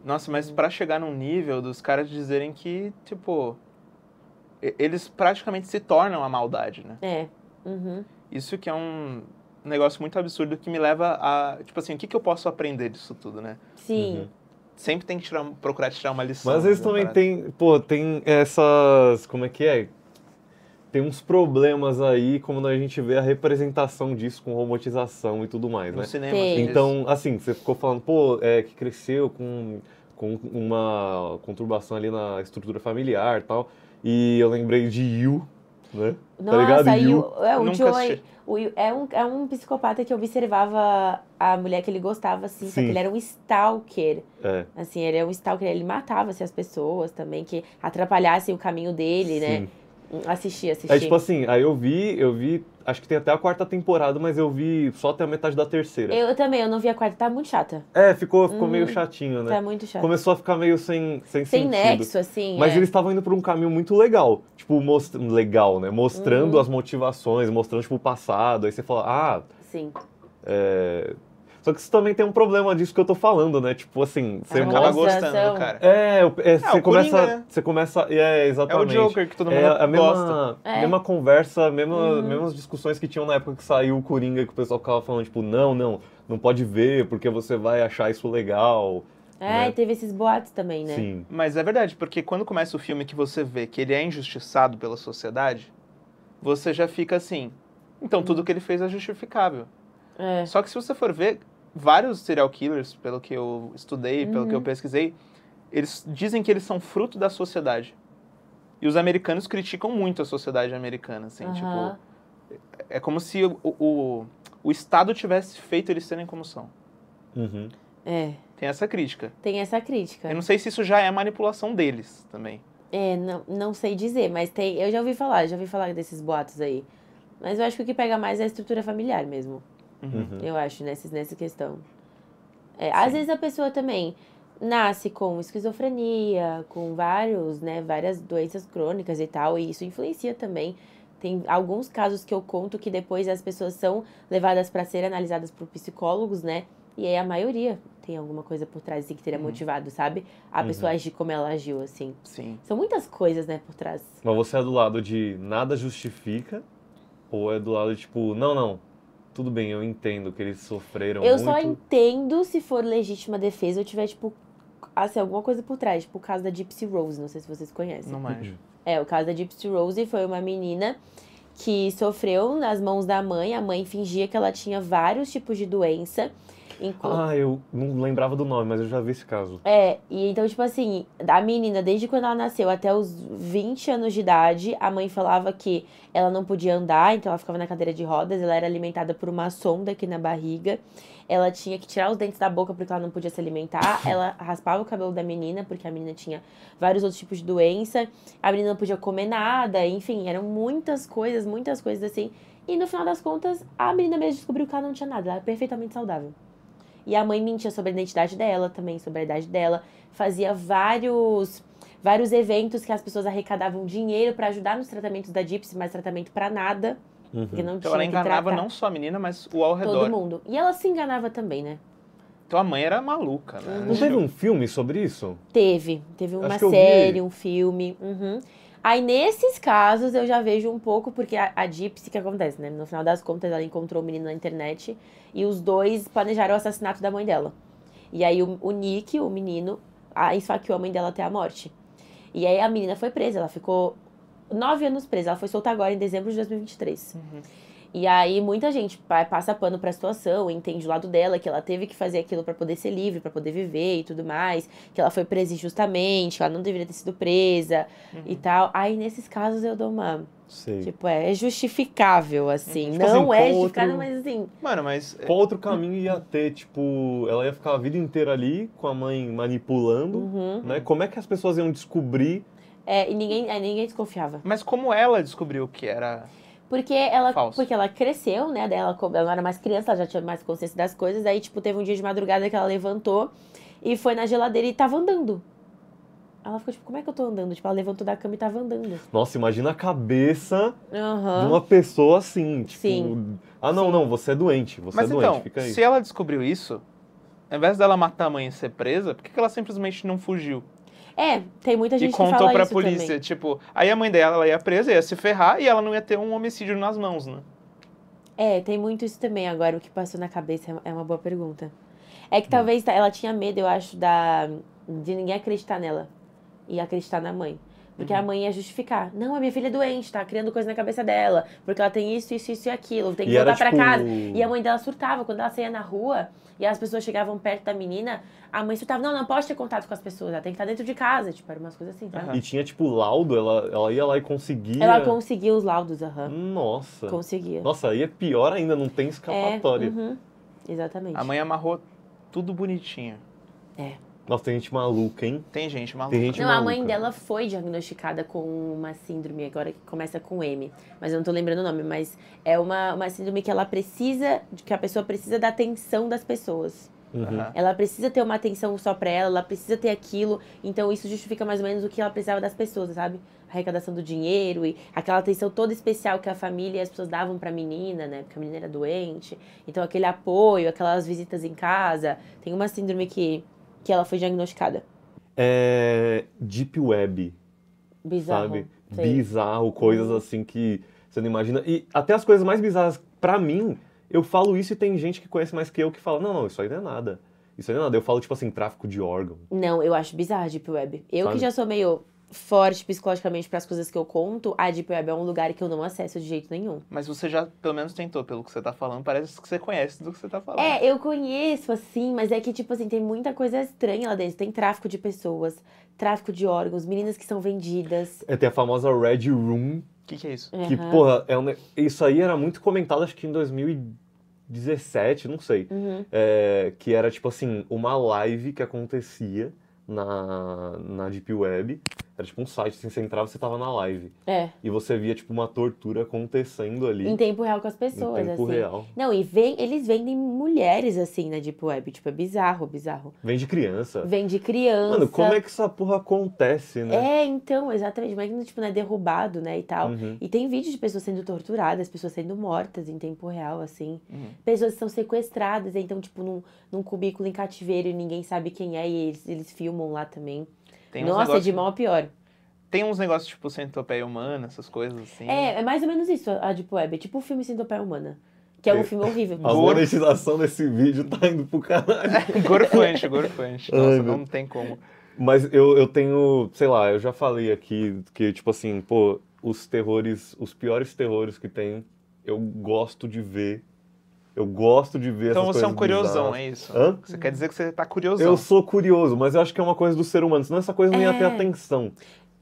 Nossa, mas para chegar num nível dos caras dizerem que, tipo, eles praticamente se tornam a maldade, né? É. Uhum. Isso que é um negócio muito absurdo que me leva a, tipo assim, o que, que eu posso aprender disso tudo, né? Sim. Uhum. Sempre tem que tirar, procurar tirar uma lição. Mas eles também têm, pô, tem essas, como é que é? tem uns problemas aí, como a gente vê a representação disso com robotização e tudo mais, no né? Cinema, então, assim, você ficou falando, pô, é, que cresceu com, com uma conturbação ali na estrutura familiar e tal. E eu lembrei de You, né? Tá Nossa, tá ligado? Aí é, o Joey, o, é, um, é um psicopata que observava a mulher que ele gostava, assim, Sim. ele era um stalker. É. Assim, ele é um stalker, ele matava assim, as pessoas também, que atrapalhassem o caminho dele, né? Sim. né? Assisti, assisti. É tipo assim, aí eu vi, eu vi, acho que tem até a quarta temporada, mas eu vi só até a metade da terceira. Eu também, eu não vi a quarta, tá muito chata. É, ficou, ficou meio uhum. chatinho, né? Tá muito chato. Começou a ficar meio sem sem, sem nexo, assim. Mas é. eles estavam indo por um caminho muito legal, tipo, most... legal, né? Mostrando uhum. as motivações, mostrando tipo o passado, aí você fala, ah, sim. É, só que você também tem um problema disso que eu tô falando, né? Tipo assim, você ah, gostando, cara. É, é, é você começa... Coringa, né? Você começa... É, exatamente. É o Joker que todo é mundo é a mesma, gosta. mesma conversa, mesma, uhum. mesmas discussões que tinham na época que saiu o Coringa, que o pessoal ficava falando, tipo, não, não, não pode ver, porque você vai achar isso legal. É, né? teve esses boatos também, né? Sim. Mas é verdade, porque quando começa o filme que você vê que ele é injustiçado pela sociedade, você já fica assim, então tudo uhum. que ele fez é justificável. É. Só que se você for ver, vários serial killers, pelo que eu estudei, uhum. pelo que eu uhum. pesquisei, eles dizem que eles são fruto da sociedade. E os americanos criticam muito a sociedade americana, assim, uhum. tipo... É como se o, o, o Estado tivesse feito eles serem como são. Uhum. É. Tem essa crítica. Tem essa crítica. Eu não sei se isso já é manipulação deles também. É, não, não sei dizer, mas tem... Eu já ouvi falar, já ouvi falar desses boatos aí. Mas eu acho que o que pega mais é a estrutura familiar mesmo. Uhum. Eu acho, nessa, nessa questão. É, às vezes a pessoa também nasce com esquizofrenia, com vários, né, várias doenças crônicas e tal, e isso influencia também. Tem alguns casos que eu conto que depois as pessoas são levadas para serem analisadas por psicólogos, né? E aí a maioria tem alguma coisa por trás assim, que teria uhum. motivado, sabe? A uhum. pessoa agir como ela agiu, assim. Sim. São muitas coisas, né, por trás. Mas você é do lado de nada justifica ou é do lado de, tipo, não, não, tudo bem, eu entendo que eles sofreram eu muito. Eu só entendo se for legítima defesa eu tiver, tipo, assim, alguma coisa por trás. Tipo, o caso da Gypsy Rose, não sei se vocês conhecem. Não mais É, o caso da Gypsy Rose foi uma menina que sofreu nas mãos da mãe. A mãe fingia que ela tinha vários tipos de doença Inclu... Ah, eu não lembrava do nome, mas eu já vi esse caso. É, e então, tipo assim, a menina, desde quando ela nasceu até os 20 anos de idade, a mãe falava que ela não podia andar, então ela ficava na cadeira de rodas, ela era alimentada por uma sonda aqui na barriga, ela tinha que tirar os dentes da boca porque ela não podia se alimentar, ela raspava o cabelo da menina, porque a menina tinha vários outros tipos de doença, a menina não podia comer nada, enfim, eram muitas coisas, muitas coisas assim. E no final das contas, a menina mesmo descobriu que ela não tinha nada, ela era perfeitamente saudável. E a mãe mentia sobre a identidade dela também, sobre a idade dela. Fazia vários vários eventos que as pessoas arrecadavam dinheiro para ajudar nos tratamentos da Gypsy, mas tratamento para nada. Uhum. Porque não então ela enganava não só a menina, mas o ao redor. Todo mundo. E ela se enganava também, né? Então a mãe era maluca, né? Não teve um filme sobre isso? Teve. Teve uma série, um filme. Uhum. Aí, nesses casos, eu já vejo um pouco, porque a, a Gypsy, que acontece, né? No final das contas, ela encontrou o um menino na internet e os dois planejaram o assassinato da mãe dela. E aí, o, o Nick, o menino, a, esfaqueou a mãe dela até a morte. E aí, a menina foi presa, ela ficou nove anos presa. Ela foi solta agora, em dezembro de 2023. Uhum. E aí muita gente passa pano para a situação, entende o lado dela que ela teve que fazer aquilo para poder ser livre, para poder viver e tudo mais, que ela foi presa injustamente, que ela não deveria ter sido presa uhum. e tal. Aí nesses casos eu dou uma Sei. Tipo, é, justificável, assim. Uhum. Tipo, não assim, é justificável, mas assim. Mano, mas. Qual é outro caminho ia ter? Tipo, ela ia ficar a vida inteira ali com a mãe manipulando, uhum. né? Como é que as pessoas iam descobrir? É, e ninguém, ninguém desconfiava. Mas como ela descobriu que era. Porque ela, porque ela cresceu, né? Dela, ela era mais criança, ela já tinha mais consciência das coisas. Aí, tipo, teve um dia de madrugada que ela levantou e foi na geladeira e tava andando. Ela ficou tipo, como é que eu tô andando? Tipo, ela levantou da cama e tava andando. Nossa, imagina a cabeça uhum. de uma pessoa assim, tipo. Sim. Ah, não, Sim. não, você é doente, você Mas é então, doente, fica aí. Se ela descobriu isso, ao invés dela matar a mãe e ser presa, por que ela simplesmente não fugiu? É, tem muita gente e que fala isso contou pra polícia, também. tipo, aí a mãe dela ela ia presa, ia se ferrar e ela não ia ter um homicídio nas mãos, né? É, tem muito isso também agora, o que passou na cabeça é uma é boa pergunta. É que hum. talvez ela tinha medo, eu acho, da de ninguém acreditar nela e acreditar na mãe. Porque uhum. a mãe ia justificar. Não, a minha filha é doente, tá criando coisa na cabeça dela. Porque ela tem isso, isso, isso e aquilo. Tem que e voltar era, pra tipo... casa. E a mãe dela surtava. Quando ela saía na rua, e as pessoas chegavam perto da menina, a mãe estava não, não pode ter contato com as pessoas, ela tem que estar dentro de casa, tipo, era umas coisas assim, tá? Uhum. E tinha, tipo, laudo, ela, ela ia lá e conseguia... Ela conseguia os laudos, aham. Uhum. Nossa. Conseguia. Nossa, aí é pior ainda, não tem é, escapatória. É, uhum. Exatamente. A mãe amarrou tudo bonitinho. É. Nossa, tem gente maluca, hein? Tem gente maluca. Tem gente não, maluca. a mãe dela foi diagnosticada com uma síndrome, agora que começa com M. Mas eu não tô lembrando o nome, mas é uma, uma síndrome que ela precisa, que a pessoa precisa da atenção das pessoas. Uhum. Ela precisa ter uma atenção só pra ela, ela precisa ter aquilo. Então isso justifica mais ou menos o que ela precisava das pessoas, sabe? A arrecadação do dinheiro e aquela atenção toda especial que a família e as pessoas davam pra menina, né? Porque a menina era doente. Então aquele apoio, aquelas visitas em casa. Tem uma síndrome que que ela foi diagnosticada? É. Deep Web. Bizarro. Sabe? Bizarro, coisas uhum. assim que você não imagina. E até as coisas mais bizarras, para mim, eu falo isso e tem gente que conhece mais que eu que fala: não, não, isso aí não é nada. Isso aí não é nada. Eu falo, tipo assim, tráfico de órgão. Não, eu acho bizarro a Deep Web. Eu sabe? que já sou meio forte psicologicamente para as coisas que eu conto, a Deep Web é um lugar que eu não acesso de jeito nenhum. Mas você já, pelo menos, tentou, pelo que você tá falando, parece que você conhece do que você tá falando. É, eu conheço, assim, mas é que, tipo assim, tem muita coisa estranha lá dentro. Tem tráfico de pessoas, tráfico de órgãos, meninas que são vendidas. É, tem a famosa Red Room. O que, que é isso? Que, uhum. porra, é um... isso aí era muito comentado, acho que em 2017, não sei. Uhum. É, que era, tipo assim, uma live que acontecia na, na Deep Web era tipo um site, assim, você entrava, você tava na live. É. E você via, tipo, uma tortura acontecendo ali. Em tempo real com as pessoas, em tempo assim. real. Não, e vem, eles vendem mulheres, assim, na Deep Web. Tipo, é bizarro, bizarro. Vende criança. Vende criança. Mano, como é que essa porra acontece, né? É, então, exatamente. Como é que, tipo, não é derrubado, né, e tal. Uhum. E tem vídeos de pessoas sendo torturadas, pessoas sendo mortas em tempo real, assim. Uhum. Pessoas que são sequestradas, então, tipo, num, num cubículo em cativeiro e ninguém sabe quem é. E eles, eles filmam lá também. Tem Nossa, negócios... É de mal a pior. Tem uns negócios tipo Centopeia Humana, essas coisas assim. É, é mais ou menos isso a Deep Web. É tipo o filme Centopeia Humana. Que é um filme horrível. A monetização desse vídeo tá indo pro caralho. gorfante, gorfante. Nossa, Ai, não tem como. Mas eu, eu tenho, sei lá, eu já falei aqui que, tipo assim, pô, os terrores, os piores terrores que tem, eu gosto de ver eu gosto de ver Então você é um curiosão, bizarras. é isso? Hã? Você quer dizer que você tá curiosão. Eu sou curioso, mas eu acho que é uma coisa do ser humano, senão essa coisa não ia é. ter atenção.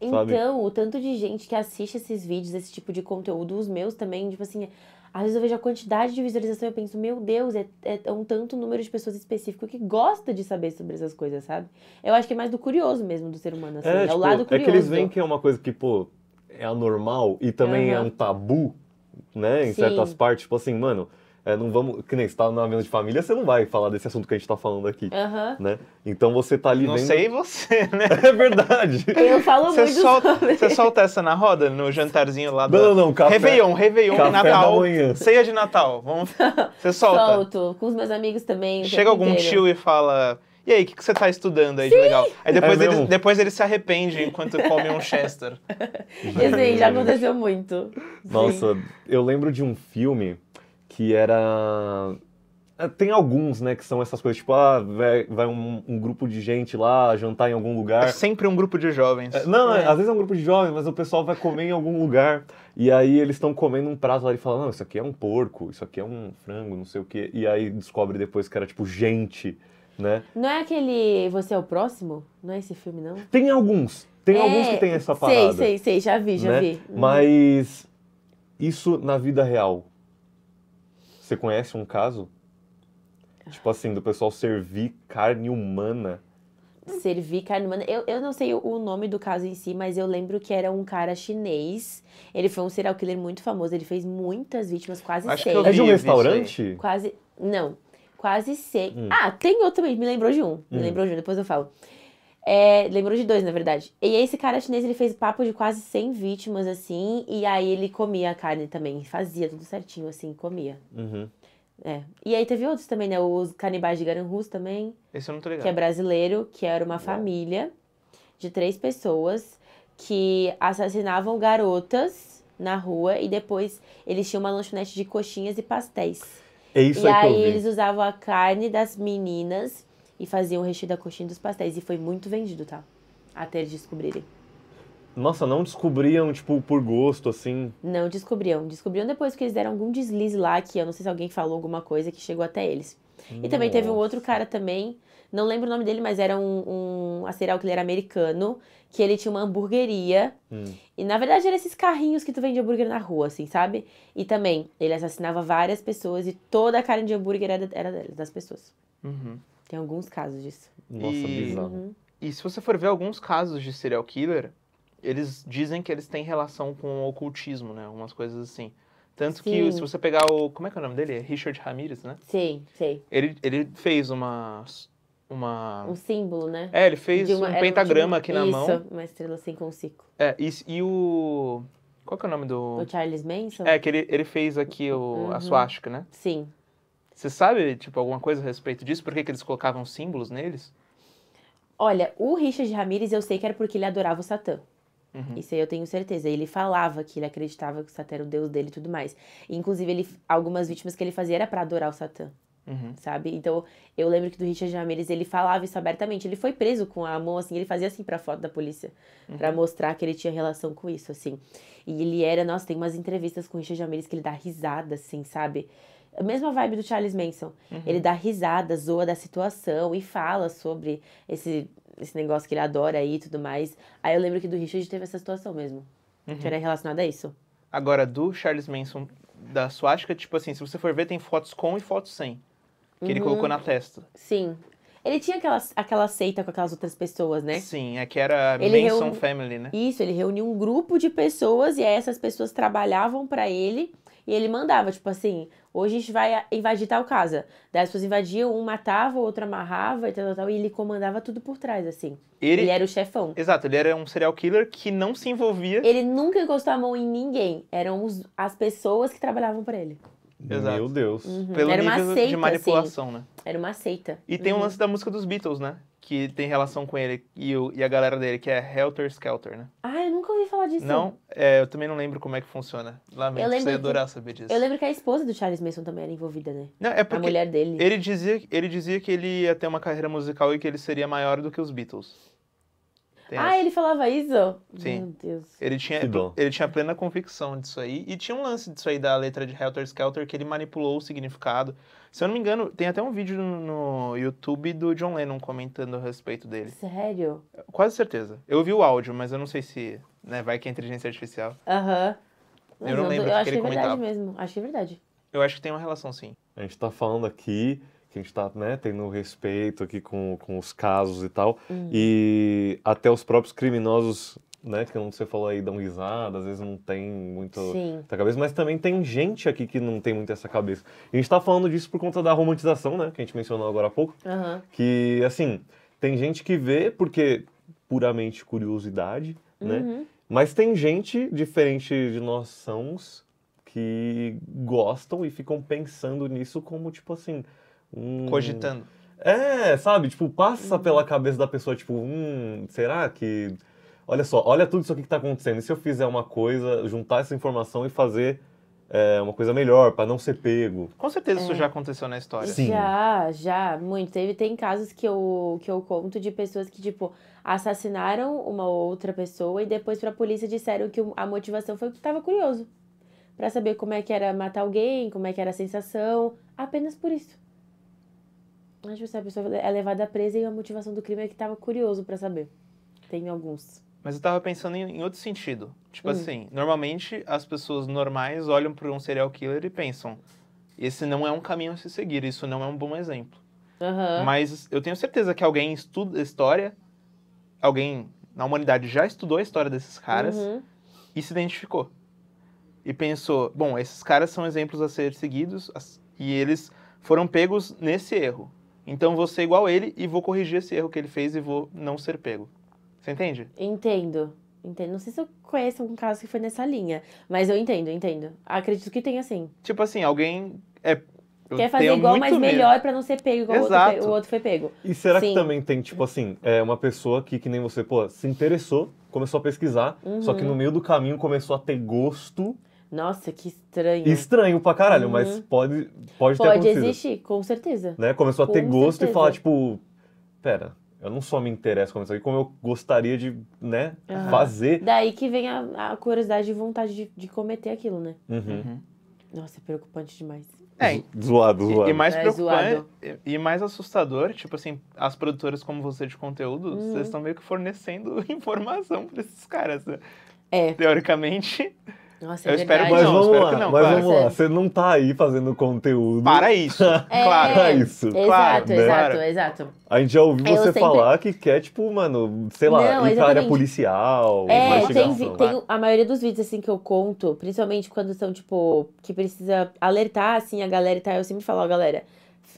Sabe? Então, o tanto de gente que assiste esses vídeos, esse tipo de conteúdo, os meus também, tipo assim, às vezes eu vejo a quantidade de visualização e eu penso, meu Deus, é, é um tanto número de pessoas específico que gosta de saber sobre essas coisas, sabe? Eu acho que é mais do curioso mesmo do ser humano, assim, é, é o tipo, lado curioso. É que eles veem que é uma coisa que, pô, é anormal e também uhum. é um tabu, né, em Sim. certas partes, tipo assim, mano é, não vamos. Que nem você tá na mesa de família, você não vai falar desse assunto que a gente está falando aqui. Uhum. Né? Então você está ali. Não vendo... sei você, né? É verdade. Eu falo você muito. Solta, sobre... Você solta essa na roda, no jantarzinho lá do. Não, não, café. Réveillon, Réveillon, café Natal. Ceia de Natal. Vamos... Você solta. Solto. Com os meus amigos também. Chega algum inteiro. tio e fala. E aí, o que, que você está estudando aí Sim. de legal? Aí é depois, é ele, depois ele se arrepende enquanto come um Chester. Sim, já aconteceu muito. Nossa, Sim. eu lembro de um filme que era. Eh, tem alguns, né, que são essas coisas, tipo, ah, vai, um, um, grupo de gente lá jantar em algum lugar. É sempre um grupo de jovens. É, não, é. é. às vezes é um grupo de jovens, mas o pessoal vai comer em algum lugar. E aí eles estão comendo um prato lá e falam, não, isso aqui é um porco, isso aqui é um frango, não sei o quê. E aí descobre depois que era, tipo, gente, né? Não é aquele Você é o Próximo? Não é esse filme, não? Tem alguns. Tem é, alguns que tem essa parada. Sei, sei, sei, já vi, já né? vi. Uhum. Mas isso na vida real você conhece um caso? Tipo assim, do pessoal servir carne humana. Servir carne humana. Eu, eu não sei o nome do caso em si, mas eu lembro que era um cara chinês. Ele foi um serial killer muito famoso. Ele fez muitas vítimas, quase Acho seis. é de um restaurante? Quase. Não. Quase seis. Hum. Ah, tem outro também. Me lembrou de um. Me hum. lembrou de um, depois eu falo. É, lembrou de dois, na verdade. E esse cara chinês, ele fez papo de quase 100 vítimas, assim, e aí ele comia a carne também, fazia tudo certinho, assim, comia. Uhum. É. E aí teve outros também, né? Os canibais de Garanhuns também. Esse eu não tô ligado. Que é brasileiro, que era uma família de três pessoas que assassinavam garotas na rua e depois eles tinham uma lanchonete de coxinhas e pastéis. É isso e aí, aí eles usavam a carne das meninas e faziam o recheio da coxinha dos pastéis. E foi muito vendido, tá? Até eles descobrirem. Nossa, não descobriam, tipo, por gosto, assim? Não descobriam. Descobriam depois que eles deram algum deslize lá, que eu não sei se alguém falou alguma coisa que chegou até eles. E também teve um outro cara também, não lembro o nome dele, mas era um, um a serial era americano, que ele tinha uma hamburgueria. Hum. E na verdade eram esses carrinhos que tu vende hambúrguer na rua, assim, sabe? E também, ele assassinava várias pessoas e toda a carne de hambúrguer era, era das pessoas. Uhum. Tem alguns casos disso. Nossa, e... bizarro. Uhum. E se você for ver alguns casos de serial killer, eles dizem que eles têm relação com o ocultismo, né? Umas coisas assim. Tanto Sim. que se você pegar o. Como é que é o nome dele? Richard Ramirez, né? Sim, sei. Ele, ele fez uma. Uma... Um símbolo, né? É, ele fez uma, um pentagrama tipo aqui na isso, mão. Isso, uma estrela assim com um ciclo. É, e, e o. Qual que é o nome do. O Charles Manson? É, que ele, ele fez aqui o, uhum. a suástica, né? Sim. Você sabe, tipo, alguma coisa a respeito disso? Por que, que eles colocavam símbolos neles? Olha, o Richard Ramirez eu sei que era porque ele adorava o Satã. Uhum. Isso aí eu tenho certeza. Ele falava que ele acreditava que o Satã era o deus dele e tudo mais. inclusive, ele, algumas vítimas que ele fazia era para adorar o Satã. Uhum. Sabe? Então, eu lembro que do Richard Ramirez ele falava isso abertamente. Ele foi preso com a mão assim, ele fazia assim pra foto da polícia, uhum. para mostrar que ele tinha relação com isso, assim. E ele era, nossa, tem umas entrevistas com o Richard Ramirez que ele dá risada, assim, sabe? a mesma vibe do Charles Manson. Uhum. Ele dá risada, zoa da situação e fala sobre esse, esse negócio que ele adora aí e tudo mais. Aí eu lembro que do Richard teve essa situação mesmo, uhum. que era relacionada a isso. Agora, do Charles Manson, da suástica, tipo assim, se você for ver, tem fotos com e fotos sem. Que uhum. ele colocou na testa. Sim. Ele tinha aquela, aquela seita com aquelas outras pessoas, né? Sim, é que era ele Manson reuni... Family, né? Isso, ele reuniu um grupo de pessoas e essas pessoas trabalhavam para ele e ele mandava, tipo assim, hoje a gente vai invadir tal casa. Daí as pessoas invadiam, um matava, o outro amarrava e tal, tal, tal, e ele comandava tudo por trás, assim. Ele... ele era o chefão. Exato, ele era um serial killer que não se envolvia. Ele nunca encostou a mão em ninguém. Eram os, as pessoas que trabalhavam para ele. Exato. Meu Deus. Uhum. Pelo era nível seita, de assim. manipulação, assim. né? Era uma seita. E tem uhum. lance da música dos Beatles, né? Que tem relação com ele e, o, e a galera dele, que é Helter Skelter, né? Ah, falar disso. Não, é, eu também não lembro como é que funciona. Lamento, eu lembro você ia adorar que, saber disso. Eu lembro que a esposa do Charles Manson também era envolvida, né? Não, é porque a mulher dele. Ele dizia, ele dizia que ele ia ter uma carreira musical e que ele seria maior do que os Beatles. Tem ah, essa. ele falava isso? Sim. Meu Deus. Ele tinha, ele tinha plena convicção disso aí. E tinha um lance disso aí da letra de Helter Skelter que ele manipulou o significado. Se eu não me engano, tem até um vídeo no YouTube do John Lennon comentando a respeito dele. Sério? Quase certeza. Eu ouvi o áudio, mas eu não sei se. Né, vai que é inteligência artificial. Aham. Eu não, lembro eu que, ele comentava. Eu acho que é verdade mesmo. Acho que é verdade. Eu acho que tem uma relação, sim. A gente tá falando aqui que a gente está né, tendo respeito aqui com, com os casos e tal. Hum. E até os próprios criminosos, né, que como você falou aí, dão risada, às vezes não tem muito essa cabeça, mas também tem gente aqui que não tem muito essa cabeça. E a gente está falando disso por conta da romantização, né, que a gente mencionou agora há pouco, uhum. que, assim, tem gente que vê porque puramente curiosidade, né, uhum. né, mas tem gente, diferente de nós somos, que gostam e ficam pensando nisso como, tipo assim, Hum. Cogitando. É, sabe? Tipo, passa pela cabeça da pessoa, tipo, hum, será que. Olha só, olha tudo isso aqui que tá acontecendo. E se eu fizer uma coisa, juntar essa informação e fazer é, uma coisa melhor, para não ser pego? Com certeza é. isso já aconteceu na história. Sim. Já, já, muito. Teve, tem casos que eu, que eu conto de pessoas que, tipo, assassinaram uma outra pessoa e depois pra polícia disseram que a motivação foi que tava curioso. para saber como é que era matar alguém, como é que era a sensação, apenas por isso. Acho que a pessoa é levada presa e a motivação do crime é que estava curioso para saber. Tem alguns. Mas eu estava pensando em, em, outro sentido. Tipo hum. assim, normalmente as pessoas normais olham para um serial killer e pensam: esse não é um caminho a se seguir, isso não é um bom exemplo. Uhum. Mas eu tenho certeza que alguém estuda história, alguém na humanidade já estudou a história desses caras uhum. e se identificou. E pensou: bom, esses caras são exemplos a ser seguidos e eles foram pegos nesse erro. Então vou ser igual ele e vou corrigir esse erro que ele fez e vou não ser pego. Você entende? Entendo. Entendo. Não sei se eu conheço um caso que foi nessa linha, mas eu entendo, entendo. Acredito que tenha sim. Tipo assim, alguém é eu Quer fazer igual, mas melhor para não ser pego igual Exato. O, outro, o outro foi pego. E será Sim. que também tem, tipo assim, é uma pessoa que, que nem você, pô, se interessou, começou a pesquisar, uhum. só que uhum. no meio do caminho começou a ter gosto nossa, que estranho. Estranho pra caralho, uhum. mas pode, pode, pode ter acontecido. Pode existir, com certeza. Né? Começou com a ter gosto certeza. e falar, tipo, pera, eu não só me interesso com isso aqui, como eu gostaria de, né, uhum. fazer. Daí que vem a, a curiosidade e vontade de, de, cometer aquilo, né? Uhum. uhum. Nossa, é preocupante demais. É, zoado, zoado. E, e mais é, preocupante, e, e, mais assustador, tipo assim, as produtoras como você de conteúdo, uhum. vocês estão meio que fornecendo informação para esses caras, né? É. Teoricamente. Nossa, é eu é espero, mas não, vamos espero lá, que não. Mas claro. vamos lá, você não tá aí fazendo conteúdo. Para isso. É, claro. Para isso. Exato, claro, né? exato, exato. A gente já ouviu você sempre... falar que quer, tipo, mano, sei lá, não, ir pra área policial. É, tem, tem a maioria dos vídeos, assim, que eu conto, principalmente quando são, tipo, que precisa alertar, assim, a galera e tal. Eu sempre falo, ó, galera,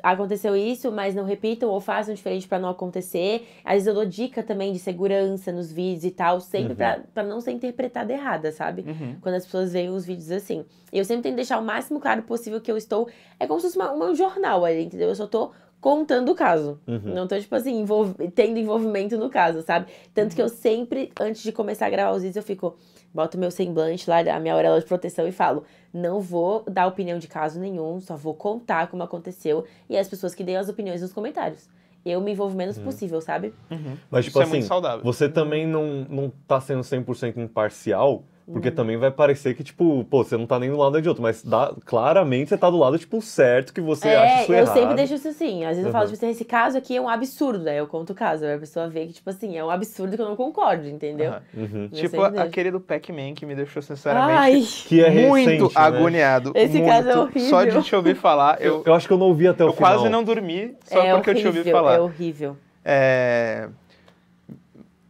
aconteceu isso, mas não repitam ou façam diferente para não acontecer. Às vezes eu dou dica também de segurança nos vídeos e tal, sempre uhum. pra, não ser interpretada errada, sabe? Uhum. Quando as pessoas veem os vídeos assim. Eu sempre tento deixar o máximo claro possível que eu estou. É como se fosse um jornal ali, entendeu? Eu só tô contando o caso. Uhum. Não tô, tipo assim, envolv tendo envolvimento no caso, sabe? Tanto uhum. que eu uhum. sempre, antes de começar a gravar os vídeos, eu fico, boto meu semblante lá, a minha orelha de proteção e falo, não vou dar opinião de caso nenhum, só vou contar como aconteceu e as pessoas que deem as opiniões nos comentários. Eu me envolvo o menos uhum. possível, sabe? Uhum. Mas, tipo Isso é assim, é você também não, não tá sendo 100% imparcial, porque uhum. também vai parecer que, tipo, pô, você não tá nem do lado nem de outro, mas dá, claramente você tá do lado, tipo, certo que você é, acha isso eu errado. Eu sempre deixo isso assim. Às vezes eu falo, uhum. tipo assim, esse caso aqui é um absurdo, né? Eu conto o caso, aí a pessoa vê que, tipo assim, é um absurdo que eu não concordo, entendeu? Uhum. Tipo aquele do Pac-Man que me deixou, sinceramente, é muito recente, né? agoniado. Esse muito. caso é horrível. Só de te ouvir falar, eu... Eu acho que eu não ouvi até o eu final. Eu quase não dormi, só é porque horrível, eu te ouvi falar. É horrível. É...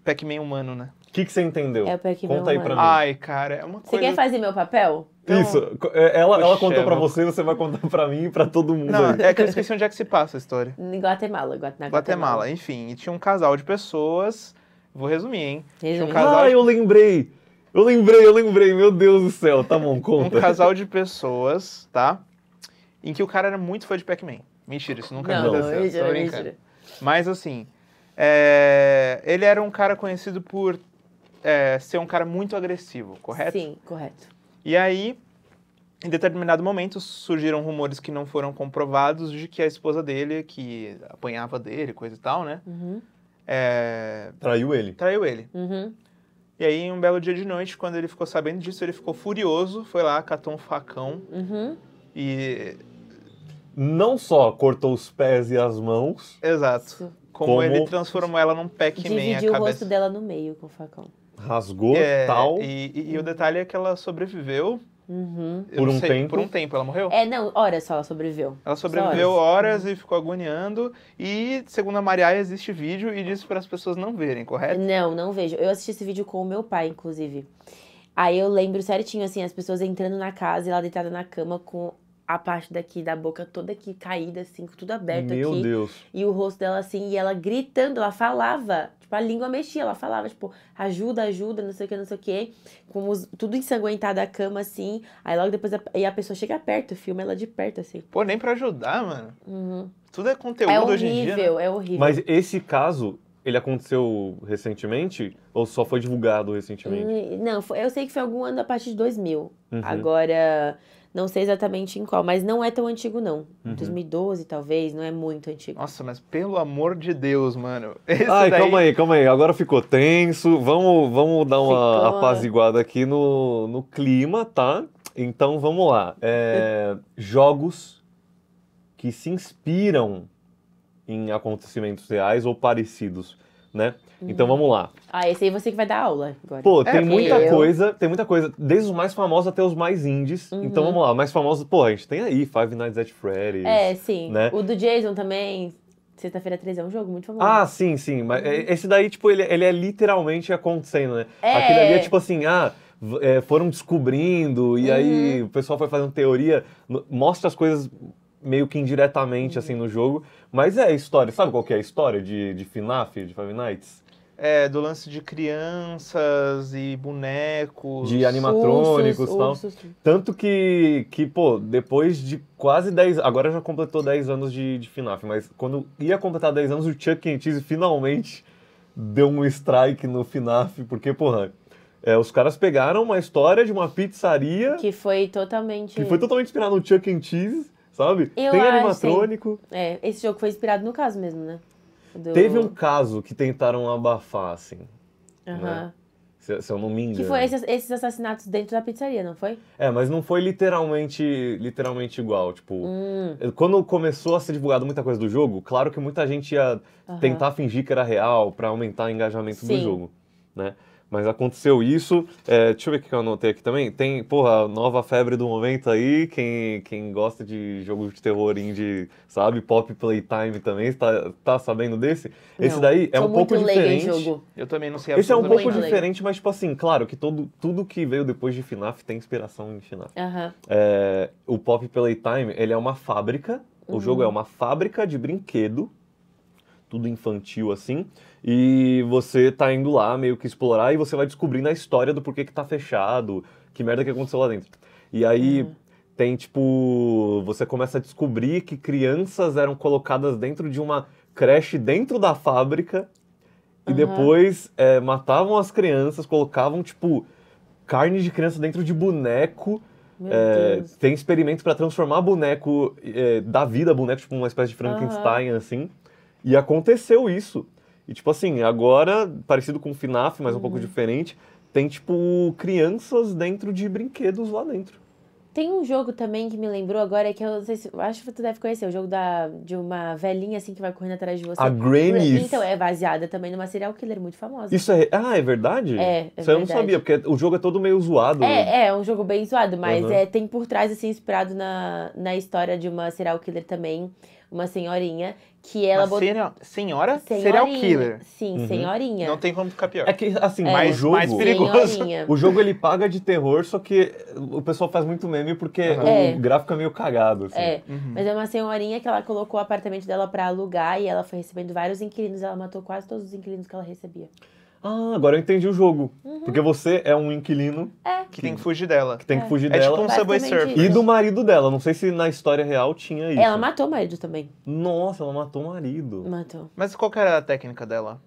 Pac-Man humano, né? que, que você entendeu? É porque Conta aí mãe. pra mim. Ai, cara, é uma coisa... Você quer fazer meu papel? Então... Isso. É, ela, ela contou é pra você, você vai contar pra mim e pra todo mundo. Não, aí. é que eu esqueci onde é que se passa a história. Em Guatemala, Guatemala. Guatemala, enfim. E tinha um casal de pessoas... Vou resumir, hein? Resumir. Tinha um casal ah, de... eu lembrei! Eu lembrei, eu lembrei. Meu Deus do céu. Tá bom, conta. um casal de pessoas, tá? Em que o cara era muito fã de Pac-Man. Mentira, isso nunca aconteceu. não, aconteceu. Mentira, mentira. Mas assim... É, ele era um cara conhecido por é, ser um cara muito agressivo, correto? Sim, correto. E aí, em determinado momento, surgiram rumores que não foram comprovados de que a esposa dele, que apanhava dele, coisa e tal, né? Uhum. É... Traiu ele. Traiu ele. Uhum. E aí, um belo dia de noite, quando ele ficou sabendo disso, ele ficou furioso, foi lá, catou um facão uhum. e... Não só cortou os pés e as mãos... Exato. Como, como, ele transformou ela num Pac-Man a cabeça. Dividiu o rosto dela no meio com o facão rasgou é, tal. E, e, e, o detalhe é que ela sobreviveu. Uhum. Por um sei, tempo. Por um tempo, ela morreu? É, não, horas só ela sobreviveu. Ela sobreviveu horas, horas e uhum. ficou agoniando. E, segundo a Maria existe vídeo e disse para as pessoas não verem, correto? Não, não vejo. Eu assisti esse vídeo com o meu pai, inclusive. Aí eu lembro certinho, assim, as pessoas entrando na casa e ela deitada na cama com a parte daqui da boca toda aqui caída, assim, tudo aberto Meu aqui. Meu Deus. E o rosto dela, assim, e ela gritando, ela falava. Tipo, a língua mexia, ela falava, tipo, ajuda, ajuda, não sei o que, não sei o que. Com os, tudo ensanguentado a cama, assim. Aí logo depois, a, e a pessoa chega perto, filma ela de perto, assim. Pô, nem pra ajudar, mano. Uhum. Tudo é conteúdo é horrível, hoje em dia, é né? É horrível, Mas esse caso, ele aconteceu recentemente? Ou só foi divulgado recentemente? Hum, não, eu sei que foi algum ano, a partir de 2000. Uhum. Agora... Não sei exatamente em qual, mas não é tão antigo, não. Uhum. 2012, talvez, não é muito antigo. Nossa, mas pelo amor de Deus, mano. Esse Ai, daí... calma aí, calma aí. Agora ficou tenso. Vamos, vamos dar uma ficou... apaziguada aqui no, no clima, tá? Então vamos lá. É, jogos que se inspiram em acontecimentos reais ou parecidos, né? Então vamos lá. Ah, esse aí é você que vai dar aula agora. Pô, é, tem muita eu... coisa, tem muita coisa, desde os mais famosos até os mais indies. Então, uhum. Então vamos lá, mais famosos, pô, a gente tem aí Five Nights at Freddy's. É, sim. Né? O do Jason também. Sexta-feira 13 é um jogo muito famoso. Ah, sim, sim. Mas uhum. é, esse daí, tipo, ele, ele é literalmente acontecendo, né? É. Aquilo ali é tipo assim, ah, é, foram descobrindo, e uhum. aí o pessoal foi fazendo teoria, mostra as coisas meio que indiretamente, uhum. assim, no jogo. Mas é a história, sabe qual que é a história de, de FNAF, de Five Nights? É, do lance de crianças e bonecos. De animatrônicos e tal. Ursos. Tanto que, que, pô, depois de quase 10... Agora já completou 10 anos de, de FNAF, mas quando ia completar 10 anos, o Chuck and Cheese finalmente deu um strike no FNAF, porque, porra... É, os caras pegaram uma história de uma pizzaria... Que foi totalmente... Que foi totalmente inspirada no Chuck and Cheese, sabe? Eu Tem acho, animatrônico. Sim. É, esse jogo foi inspirado no caso mesmo, né? Do... Teve um caso que tentaram abafar, assim. Uhum. Né? Se, se, eu não me engano. Que foi esses, esses, assassinatos dentro da pizzaria, não foi? É, mas não foi literalmente, literalmente igual. Tipo, hum. Eh, quando começou a ser divulgado muita coisa do jogo, claro que muita gente ia uhum. tentar fingir que era real para aumentar o engajamento Sim. do jogo, né? Mas aconteceu isso. É, deixa eu ver o que eu anotei aqui também. Tem, porra, nova febre do momento aí. Quem, quem gosta de jogo de terror indie, sabe? Pop Playtime também. Tá, tá sabendo desse? Não, Esse daí é um pouco diferente. Jogo. Eu também não sei Esse é um pouco diferente, mas, tipo assim, claro que todo, tudo que veio depois de FNAF tem inspiração em FNAF. Uhum. É, o Pop Playtime, ele é uma fábrica. Uhum. O jogo é uma fábrica de brinquedo tudo infantil assim, e você tá indo lá meio que explorar e você vai descobrindo a história do porquê que tá fechado, que merda que aconteceu lá dentro. E aí uhum. tem tipo, você começa a descobrir que crianças eram colocadas dentro de uma creche dentro da fábrica uhum. e depois é, matavam as crianças, colocavam tipo carne de criança dentro de boneco. É, tem experimentos para transformar boneco, é, vida boneco, tipo uma espécie de Frankenstein, uhum. assim. E aconteceu isso. E tipo assim, agora, parecido com o FNAF, mas uhum. um pouco uhum. diferente, tem tipo crianças dentro de brinquedos lá dentro. Tem um jogo também que me lembrou agora, que eu se, acho que tu deve conhecer, o jogo da, de uma velhinha assim que vai correndo atrás de você. A Granny. Então, é baseada também numa serial killer muito famosa. Isso é. Ah, é verdade? É. é Isso verdade. eu não sabia, porque o jogo é todo meio zoado. É, é, um jogo bem zoado, mas uhum. é, tem por trás, assim, inspirado na, na história de uma serial killer também uma senhorinha que ela botou... Senhora? Serial killer. Sim, uhum. senhorinha. Não tem como ficar pior. É que, assim, é. mais, jogo, mais perigoso. Senhorinha. O jogo ele paga de terror, só que o pessoal faz muito meme porque uhum. é. o gráfico é meio cagado. Assim. É, uhum. mas é uma senhorinha que ela colocou o apartamento dela para alugar e ela foi recebendo vários inquilinos. Ela matou quase todos os inquilinos que ela recebia ah, agora eu entendi o jogo. Uhum. Porque você é um inquilino. É. Que, que, tem que fugir dela. Que tem é. que fugir é dela. É tipo um Subway Surf. E do marido dela. Não sei se na história real tinha isso. Ela matou o marido também. Nossa, ela matou o marido. Matou. Mas qual que era a técnica dela?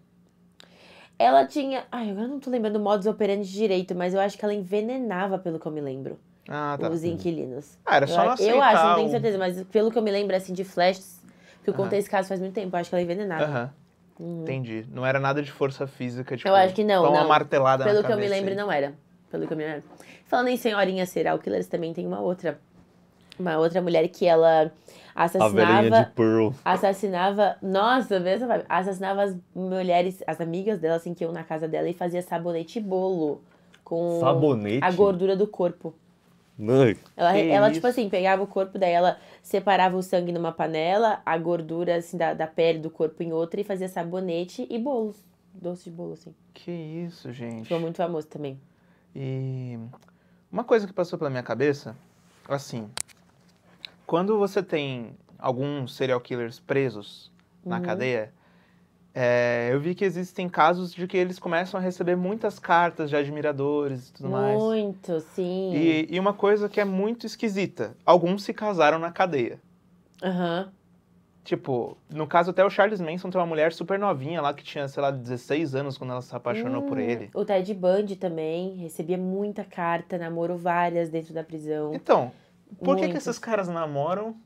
Ela tinha. Ai, eu não tô lembrando o modus operandi direito, mas eu acho que ela envenenava, pelo que eu me lembro. Ah, tá. Os inquilinos. Ah, era só Eu, eu acho, não tenho certeza, mas pelo que eu me lembro, assim, de flashes, que eu contei esse caso faz muito tempo, eu acho que ela envenenava. Aham. Uhum. Entendi. Não era nada de força física, tipo, Eu acho que não. Só uma não. martelada Pelo que eu me lembro, não era. Pelo que eu me lembro. Falando em senhorinha serial killers, também tem uma outra. Uma outra mulher que ela assassinava. A de Pearl. Assassinava. Nossa, mesma Assassinava as mulheres, as amigas dela, assim, que iam na casa dela e fazia sabonete e bolo. Com sabonete? a gordura do corpo. Ela, ela tipo assim, pegava o corpo dela separava o sangue numa panela, a gordura, assim, da, da pele do corpo em outra e fazia sabonete e bolos. Doce de bolo, assim. Que isso, gente. Ficou muito famoso também. E uma coisa que passou pela minha cabeça, assim, quando você tem alguns serial killers presos na uhum. cadeia, é, eu vi que existem casos de que eles começam a receber muitas cartas de admiradores e tudo muito, mais. Muito, sim. E, e, uma coisa que é muito esquisita: alguns se casaram na cadeia. Aham. Uhum. Tipo, no caso até o Charles Manson tem uma mulher super novinha lá que tinha, sei lá, 16 anos quando ela se apaixonou hum, por ele. O Ted Bundy também recebia muita carta, namorou várias dentro da prisão. Então, por que, que esses caras namoram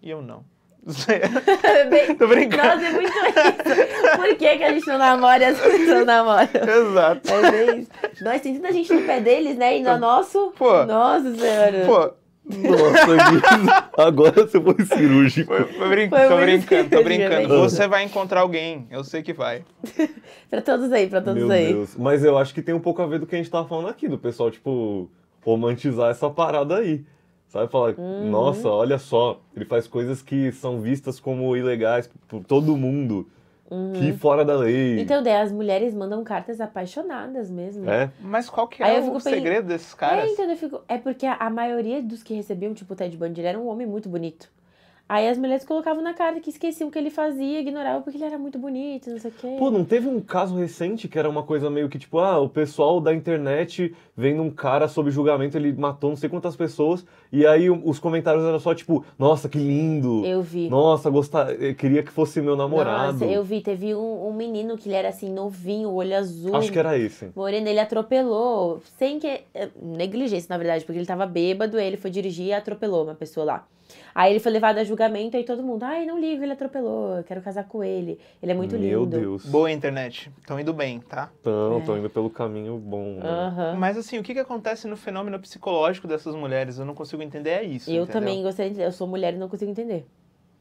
e eu não? Tô brincando. Nossa, é muito isso. Por que, que a gente não namora e as pessoas não namoram? Exato. É bem Nós tem tanta gente no pé deles, né? E no nosso. Pô. Nossa senhora. Pô. Nossa, agora você foi cirúrgico. Foi, foi foi tô brincando, tô brincando. Você vai encontrar alguém, eu sei que vai. pra todos aí, pra todos Meu aí. Deus. Mas eu acho que tem um pouco a ver do que a gente tava falando aqui, do pessoal, tipo, romantizar essa parada aí. Sabe? Falar, uhum. nossa, olha só, ele faz coisas que são vistas como ilegais por todo mundo. Uhum. Que fora da lei. Então, daí as mulheres mandam cartas apaixonadas mesmo. É. Mas qual que é o segredo desses é, caras? É, então eu fico... É porque a, a, maioria dos que recebiam, tipo, o Ted Bundy, ele era um homem muito bonito. Aí as mulheres colocavam na cara que esqueciam o que ele fazia, ignoravam porque ele era muito bonito, não sei o quê. Pô, não teve um caso recente que era uma coisa meio que tipo, ah, o pessoal da internet vendo um cara sob julgamento, ele matou não sei quantas pessoas, e aí os comentários eram só tipo, nossa, que lindo. Eu vi. Nossa, gostar, eh, queria que fosse meu namorado. Nossa, eu vi, teve um, um menino que ele era assim, novinho, olho azul. Acho que era esse. Moreno, ele atropelou, sem que. Eh, negligência, na verdade, porque ele tava bêbado, ele foi dirigir e atropelou uma pessoa lá. Aí ele foi levado a julgamento e todo mundo, ai, não ligo, ele atropelou, quero casar com ele. Ele é muito Meu lindo. Meu Deus. Boa internet. Estão indo bem, tá? Estão, estão é. indo pelo caminho bom. Né? Uh -huh. Mas assim, o que, que acontece no fenômeno psicológico dessas mulheres? Eu não consigo entender é isso. Eu entendeu? também gostaria de Eu sou mulher e não consigo entender.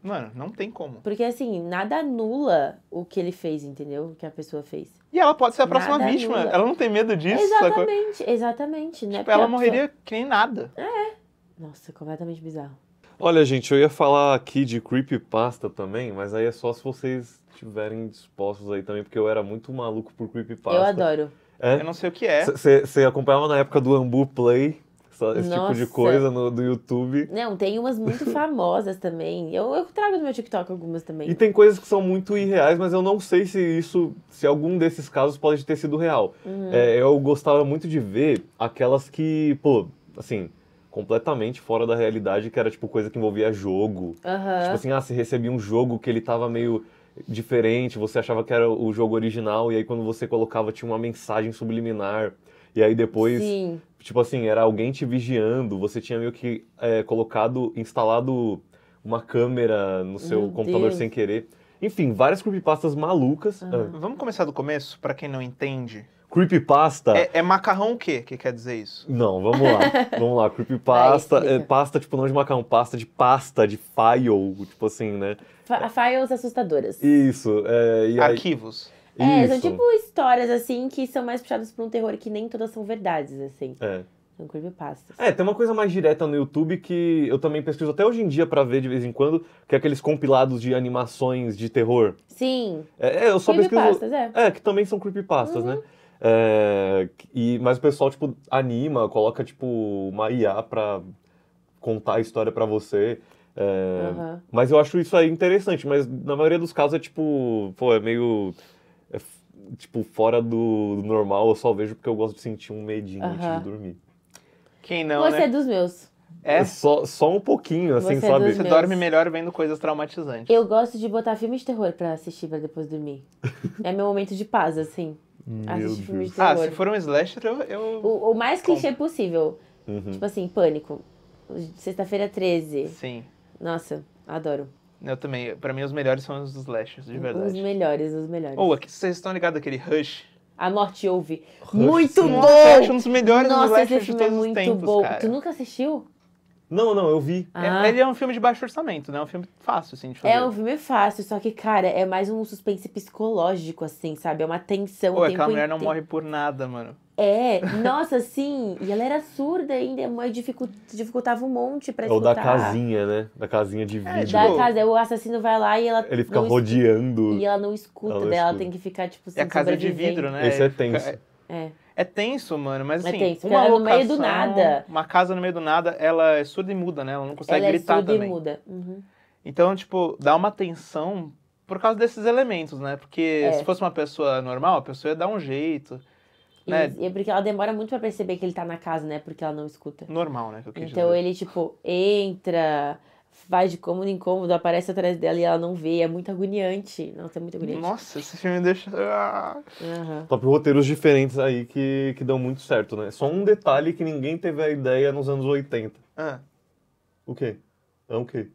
Mano, não tem como. Porque assim, nada anula o que ele fez, entendeu? O que a pessoa fez. E ela pode ser a próxima nada vítima. Anula. Ela não tem medo disso. Exatamente, exatamente. Né? Tipo, ela morreria pessoa... que nem nada. É. Nossa, completamente bizarro. Olha, gente, eu ia falar aqui de creepypasta também, mas aí é só se vocês estiverem dispostos aí também, porque eu era muito maluco por creepypasta. Eu adoro. É? Eu não sei o que é. Você acompanhava na época do Ambu Play, esse Nossa. tipo de coisa no, do YouTube. Não, tem umas muito famosas também. Eu, eu trago no meu TikTok algumas também. E tem coisas que são muito irreais, mas eu não sei se isso, se algum desses casos pode ter sido real. Uhum. É, eu gostava muito de ver aquelas que, pô, assim, completamente fora da realidade, que era tipo coisa que envolvia jogo. Uhum. Tipo assim, ah, você recebia um jogo que ele tava meio diferente, você achava que era o jogo original, e aí quando você colocava tinha uma mensagem subliminar. E aí depois, Sim. tipo assim, era alguém te vigiando, você tinha meio que é, colocado, instalado uma câmera no seu Meu computador Deus. sem querer. Enfim, várias creepypastas malucas. Uhum. Ah. Vamos começar do começo, para quem não entende. Creepypasta. É, é macarrão o quê? que quer dizer isso? Não, vamos lá. vamos lá. Creepypasta. é, pasta, tipo, não de macarrão, pasta de pasta, de file, tipo assim, né? F é. files assustadoras. Isso. É, e aí... Arquivos. É, isso. são tipo histórias, assim, que são mais puxadas por um terror que nem todas são verdades, assim. É. São creepypastas. É, tem uma coisa mais direta no YouTube que eu também pesquiso até hoje em dia para ver de vez em quando, que é aqueles compilados de animações de terror. Sim. É, é eu só pesquiso. É. é, que também são creepypastas, né? uhum. né? É, e, mas o pessoal, tipo, anima, coloca, tipo, uma IA pra contar a história para você. É, uhum. Mas eu acho isso aí interessante, mas na maioria dos casos é, tipo, pô, é meio... É, tipo, fora do, do, normal, eu só vejo porque eu gosto de sentir um medinho uhum. antes de dormir. Quem não, Você né? é dos meus. É? é só, só um pouquinho, assim, Você é sabe? Você meus. dorme melhor vendo coisas traumatizantes. Eu gosto de botar filmes de terror pra assistir pra depois dormir. é meu momento de paz, assim assistir filmes de ah, terror. Ah, se for um slasher, eu. eu... O, o, mais clichê possível. Uhum. Tipo assim, Pânico. Sexta-feira 13. Sim. Nossa, adoro. Eu também. Pra mim, os melhores são os slashers, de verdade. Os melhores, os melhores. Ou, oh, aqui, vocês estão ligados aquele Rush? A Morte Ouve. Rush, muito sim. bom! eu acho é um dos melhores Nossa, slashers esse filme é muito tempos, bom. Cara. Tu nunca assistiu? Não, não, eu vi. Ah. É, ele é um filme de baixo orçamento, né? É um filme fácil, assim, de é fazer. É um filme fácil, só que, cara, é mais um suspense psicológico, assim, sabe? É uma tensão. Pô, a mulher não morre por nada, mano. É, nossa, sim. E ela era surda ainda, mas dificultava um monte pra é escutar. Ou da casinha, né? Da casinha de é, vídeo. É, da casa, o assassino vai lá e ela... Ele fica rodeando. E ela não escuta, ela não ela tem que ficar, tipo, sem É a casa de vidro, né? Esse é tenso. É. É tenso, mano, mas é assim, é tenso, uma locação, no meio do nada. Uma casa no meio do nada, ela é surda e muda, né? Ela não consegue ela é gritar é surda também. E muda. Uhum. Então, tipo, dá uma tensão por causa desses elementos, né? Porque é. se fosse uma pessoa normal, a pessoa ia dar um jeito. E, né? e é porque ela demora muito para perceber que ele tá na casa, né? Porque ela não escuta. Normal, né? então dizer. ele, tipo, entra, vai de cômodo em cômodo, aparece atrás dela e ela não vê. É muito agoniante. Nossa, é muito agoniante. Nossa, esse filme deixa. só ah. Uhum. Top roteiros diferentes aí que, que dão muito certo, né? Só um detalhe que ninguém teve a ideia nos anos 80. Ah. O quê? É o quê?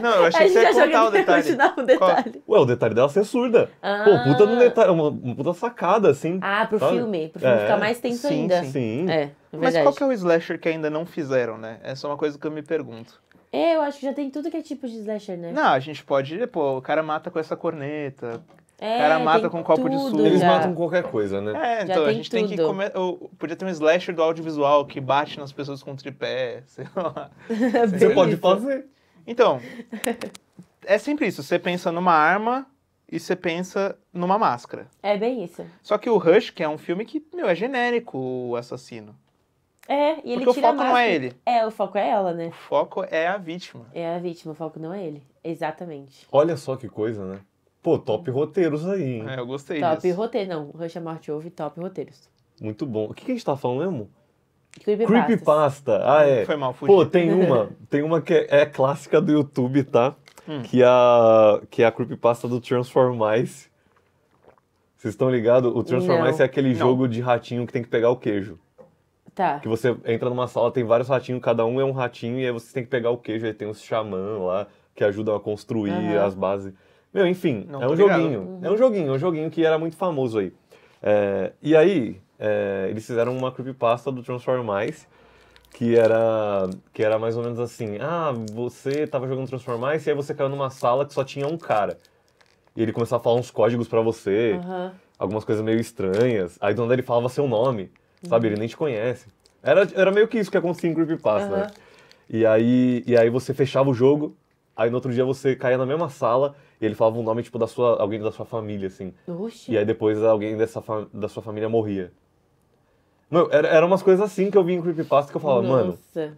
Não, eu achei que você ia contar o detalhe. o detalhe. Ué, o detalhe dela ser surda. Ah. Pô, puta no detalhe, uma, uma, puta sacada, assim. Ah, pro sabe? filme. Pro filme é. ficar mais tenso sim, ainda. Sim, sim. É, é Mas qual que é o slasher que ainda não fizeram, né? Essa é uma coisa que eu me pergunto. É, eu acho que já tem tudo que é tipo de slasher, né? Não, a gente pode pô, o cara mata com essa corneta. É, o cara mata com um copo de suco. Eles já. matam qualquer coisa, né? É, então a gente tem que comer. podia ter um slasher do audiovisual que bate nas pessoas com tripé, sei lá. você pode fazer. Então, é sempre isso. Você pensa numa arma e você pensa numa máscara. É bem isso. Só que o Rush, que é um filme que, meu, é genérico o assassino. É, e ele Porque tira o foco não é ele. É, o foco é ela, né? O foco é a vítima. É a vítima, o foco não é ele. Exatamente. Olha só que coisa, né? Pô, top uhum. roteiros aí, hein? É, eu gostei top disso. Top roteiro, não. Rush Morte top roteiros. Muito bom. O que, que a gente tá falando mesmo? Creepypasta. Ah, é. Foi mal, fugi. Pô, tem uma, tem uma que é, é clássica do YouTube, tá? Hum. Que, é a, que é a creepypasta do Transformice. Vocês estão ligados? O Transformice não. é aquele não. jogo de ratinho que tem que pegar o queijo. Tá. Que você entra numa sala, tem vários ratinhos, cada um é um ratinho, e aí você tem que pegar o queijo, aí tem os xamã lá, que ajudam a construir uhum. as bases. Meu, enfim, Não é um joguinho. Uhum. É um joguinho, é um joguinho que era muito famoso aí. É, e aí, é, eles fizeram uma creepypasta do Transformice, que era que era mais ou menos assim: ah, você tava jogando Transformice e aí você caiu numa sala que só tinha um cara. E ele começava a falar uns códigos para você, uhum. algumas coisas meio estranhas. Aí do nada ele falava seu nome sabe? Ele nem te conhece. Era, era meio que isso que acontecia em Creepypasta, uhum. né? E aí, e aí você fechava o jogo, aí no outro dia você caía na mesma sala e ele falava um nome, tipo, da sua, alguém da sua família, assim. Oxi. E aí depois alguém dessa da sua família morria. Mano, era, era umas coisas assim que eu vi em Creepypasta que eu falava, Nossa. mano...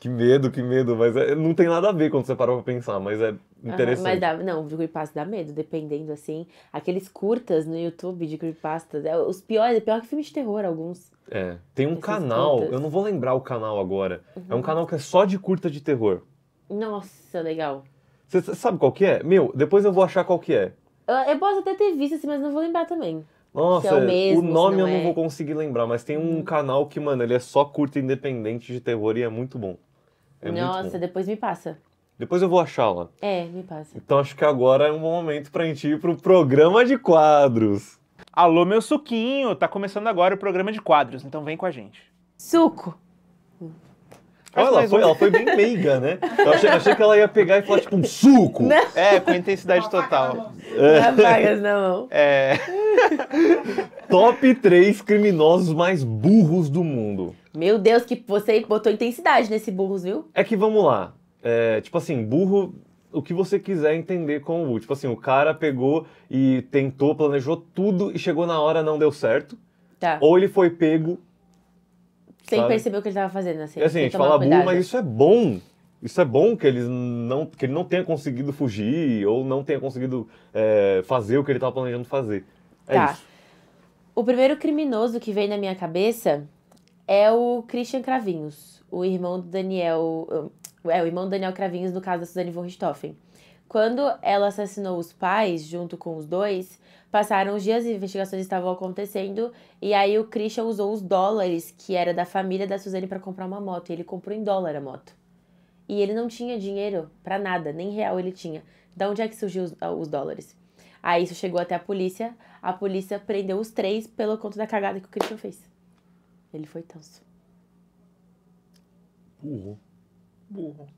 Que medo, que medo, mas é, não tem nada a ver quando você parou pra pensar, mas é interessante. Uhum, mas dá, não, o creepypasta dá medo, dependendo, assim. Aqueles curtas no YouTube de creepypastas, é, os piores, é pior que filme de terror, alguns. É, tem um canal, curtas. eu não vou lembrar o canal agora, uhum. é um uhum. canal que é só de curta de terror. Nossa, legal. Você sabe qual que é? Meu, depois eu vou achar qual que é. Eu, eu posso até ter visto, assim, mas não vou lembrar também. Nossa, é o, mesmo, o, nome não eu é. não vou conseguir lembrar, mas tem um uhum. canal que, mano, ele é só curta independente de terror e é muito bom. É Nossa, depois me passa. Depois eu vou achá-la. É, me passa. Então acho que agora é um bom momento pra gente ir pro programa de quadros. Alô, meu suquinho! Tá começando agora o programa de quadros, então vem com a gente. Suco! Olha, ela foi, ela foi bem meiga, né? Eu achei, achei, que ela ia pegar e falar, tipo, um suco! Não. É, com intensidade total. Não, é. Não, não. É. é. Top 3 criminosos mais burros do mundo. Meu Deus, que você botou intensidade nesse burros, viu? É que vamos lá. É, tipo assim, burro, o que você quiser entender com burro. Tipo assim, o cara pegou e tentou, planejou tudo e chegou na hora, não deu certo. Tá. Ou ele foi pego. Sem sabe? perceber o que ele tava fazendo, assim. É assim, a gente fala burro, mas isso é bom. Isso é bom que ele não, que ele não tenha conseguido fugir ou não tenha conseguido é, fazer o que ele estava planejando fazer. É tá. Isso. O primeiro criminoso que veio na minha cabeça é o Christian Cravinhos, o irmão do Daniel. É, o irmão do Daniel Cravinhos, no caso da Suzane von Richthofen. Quando ela assassinou os pais, junto com os dois, passaram os dias e investigações estavam acontecendo, e aí o Christian usou os dólares que era da família da Suzane para comprar uma moto, e ele comprou em dólar a moto. E ele não tinha dinheiro para nada, nem real ele tinha. Da onde é que surgiu os, os dólares? Aí isso chegou até a polícia, a polícia prendeu os três pelo conta da cagada que o Christian fez. Ele foi tanso. Burro. Burro.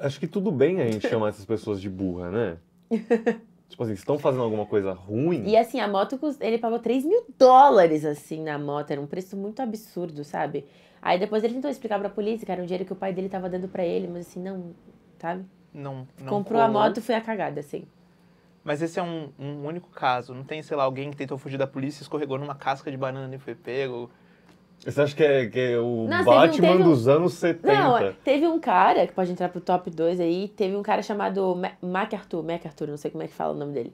Acho que tudo bem a gente chamar essas pessoas de burra, né? tipo assim, estão fazendo alguma coisa ruim. E assim, a moto, ele pagou 3 mil dólares, assim, na moto. Era um preço muito absurdo, sabe? Aí depois ele tentou explicar pra polícia que era um dinheiro que o pai dele tava dando para ele, mas assim, não, sabe? Não, não Comprou a moto, e foi a cagada, assim. Mas esse é um, um único caso. Não tem, sei lá, alguém que tentou fugir da polícia, escorregou numa casca de banana e foi pego. Você acha que é, que é o não, Batman teve um, teve dos anos 70? Não, é, teve um cara, que pode entrar pro top 2 aí, teve um cara chamado MacArthur, MacArthur, não sei como é que fala o nome dele.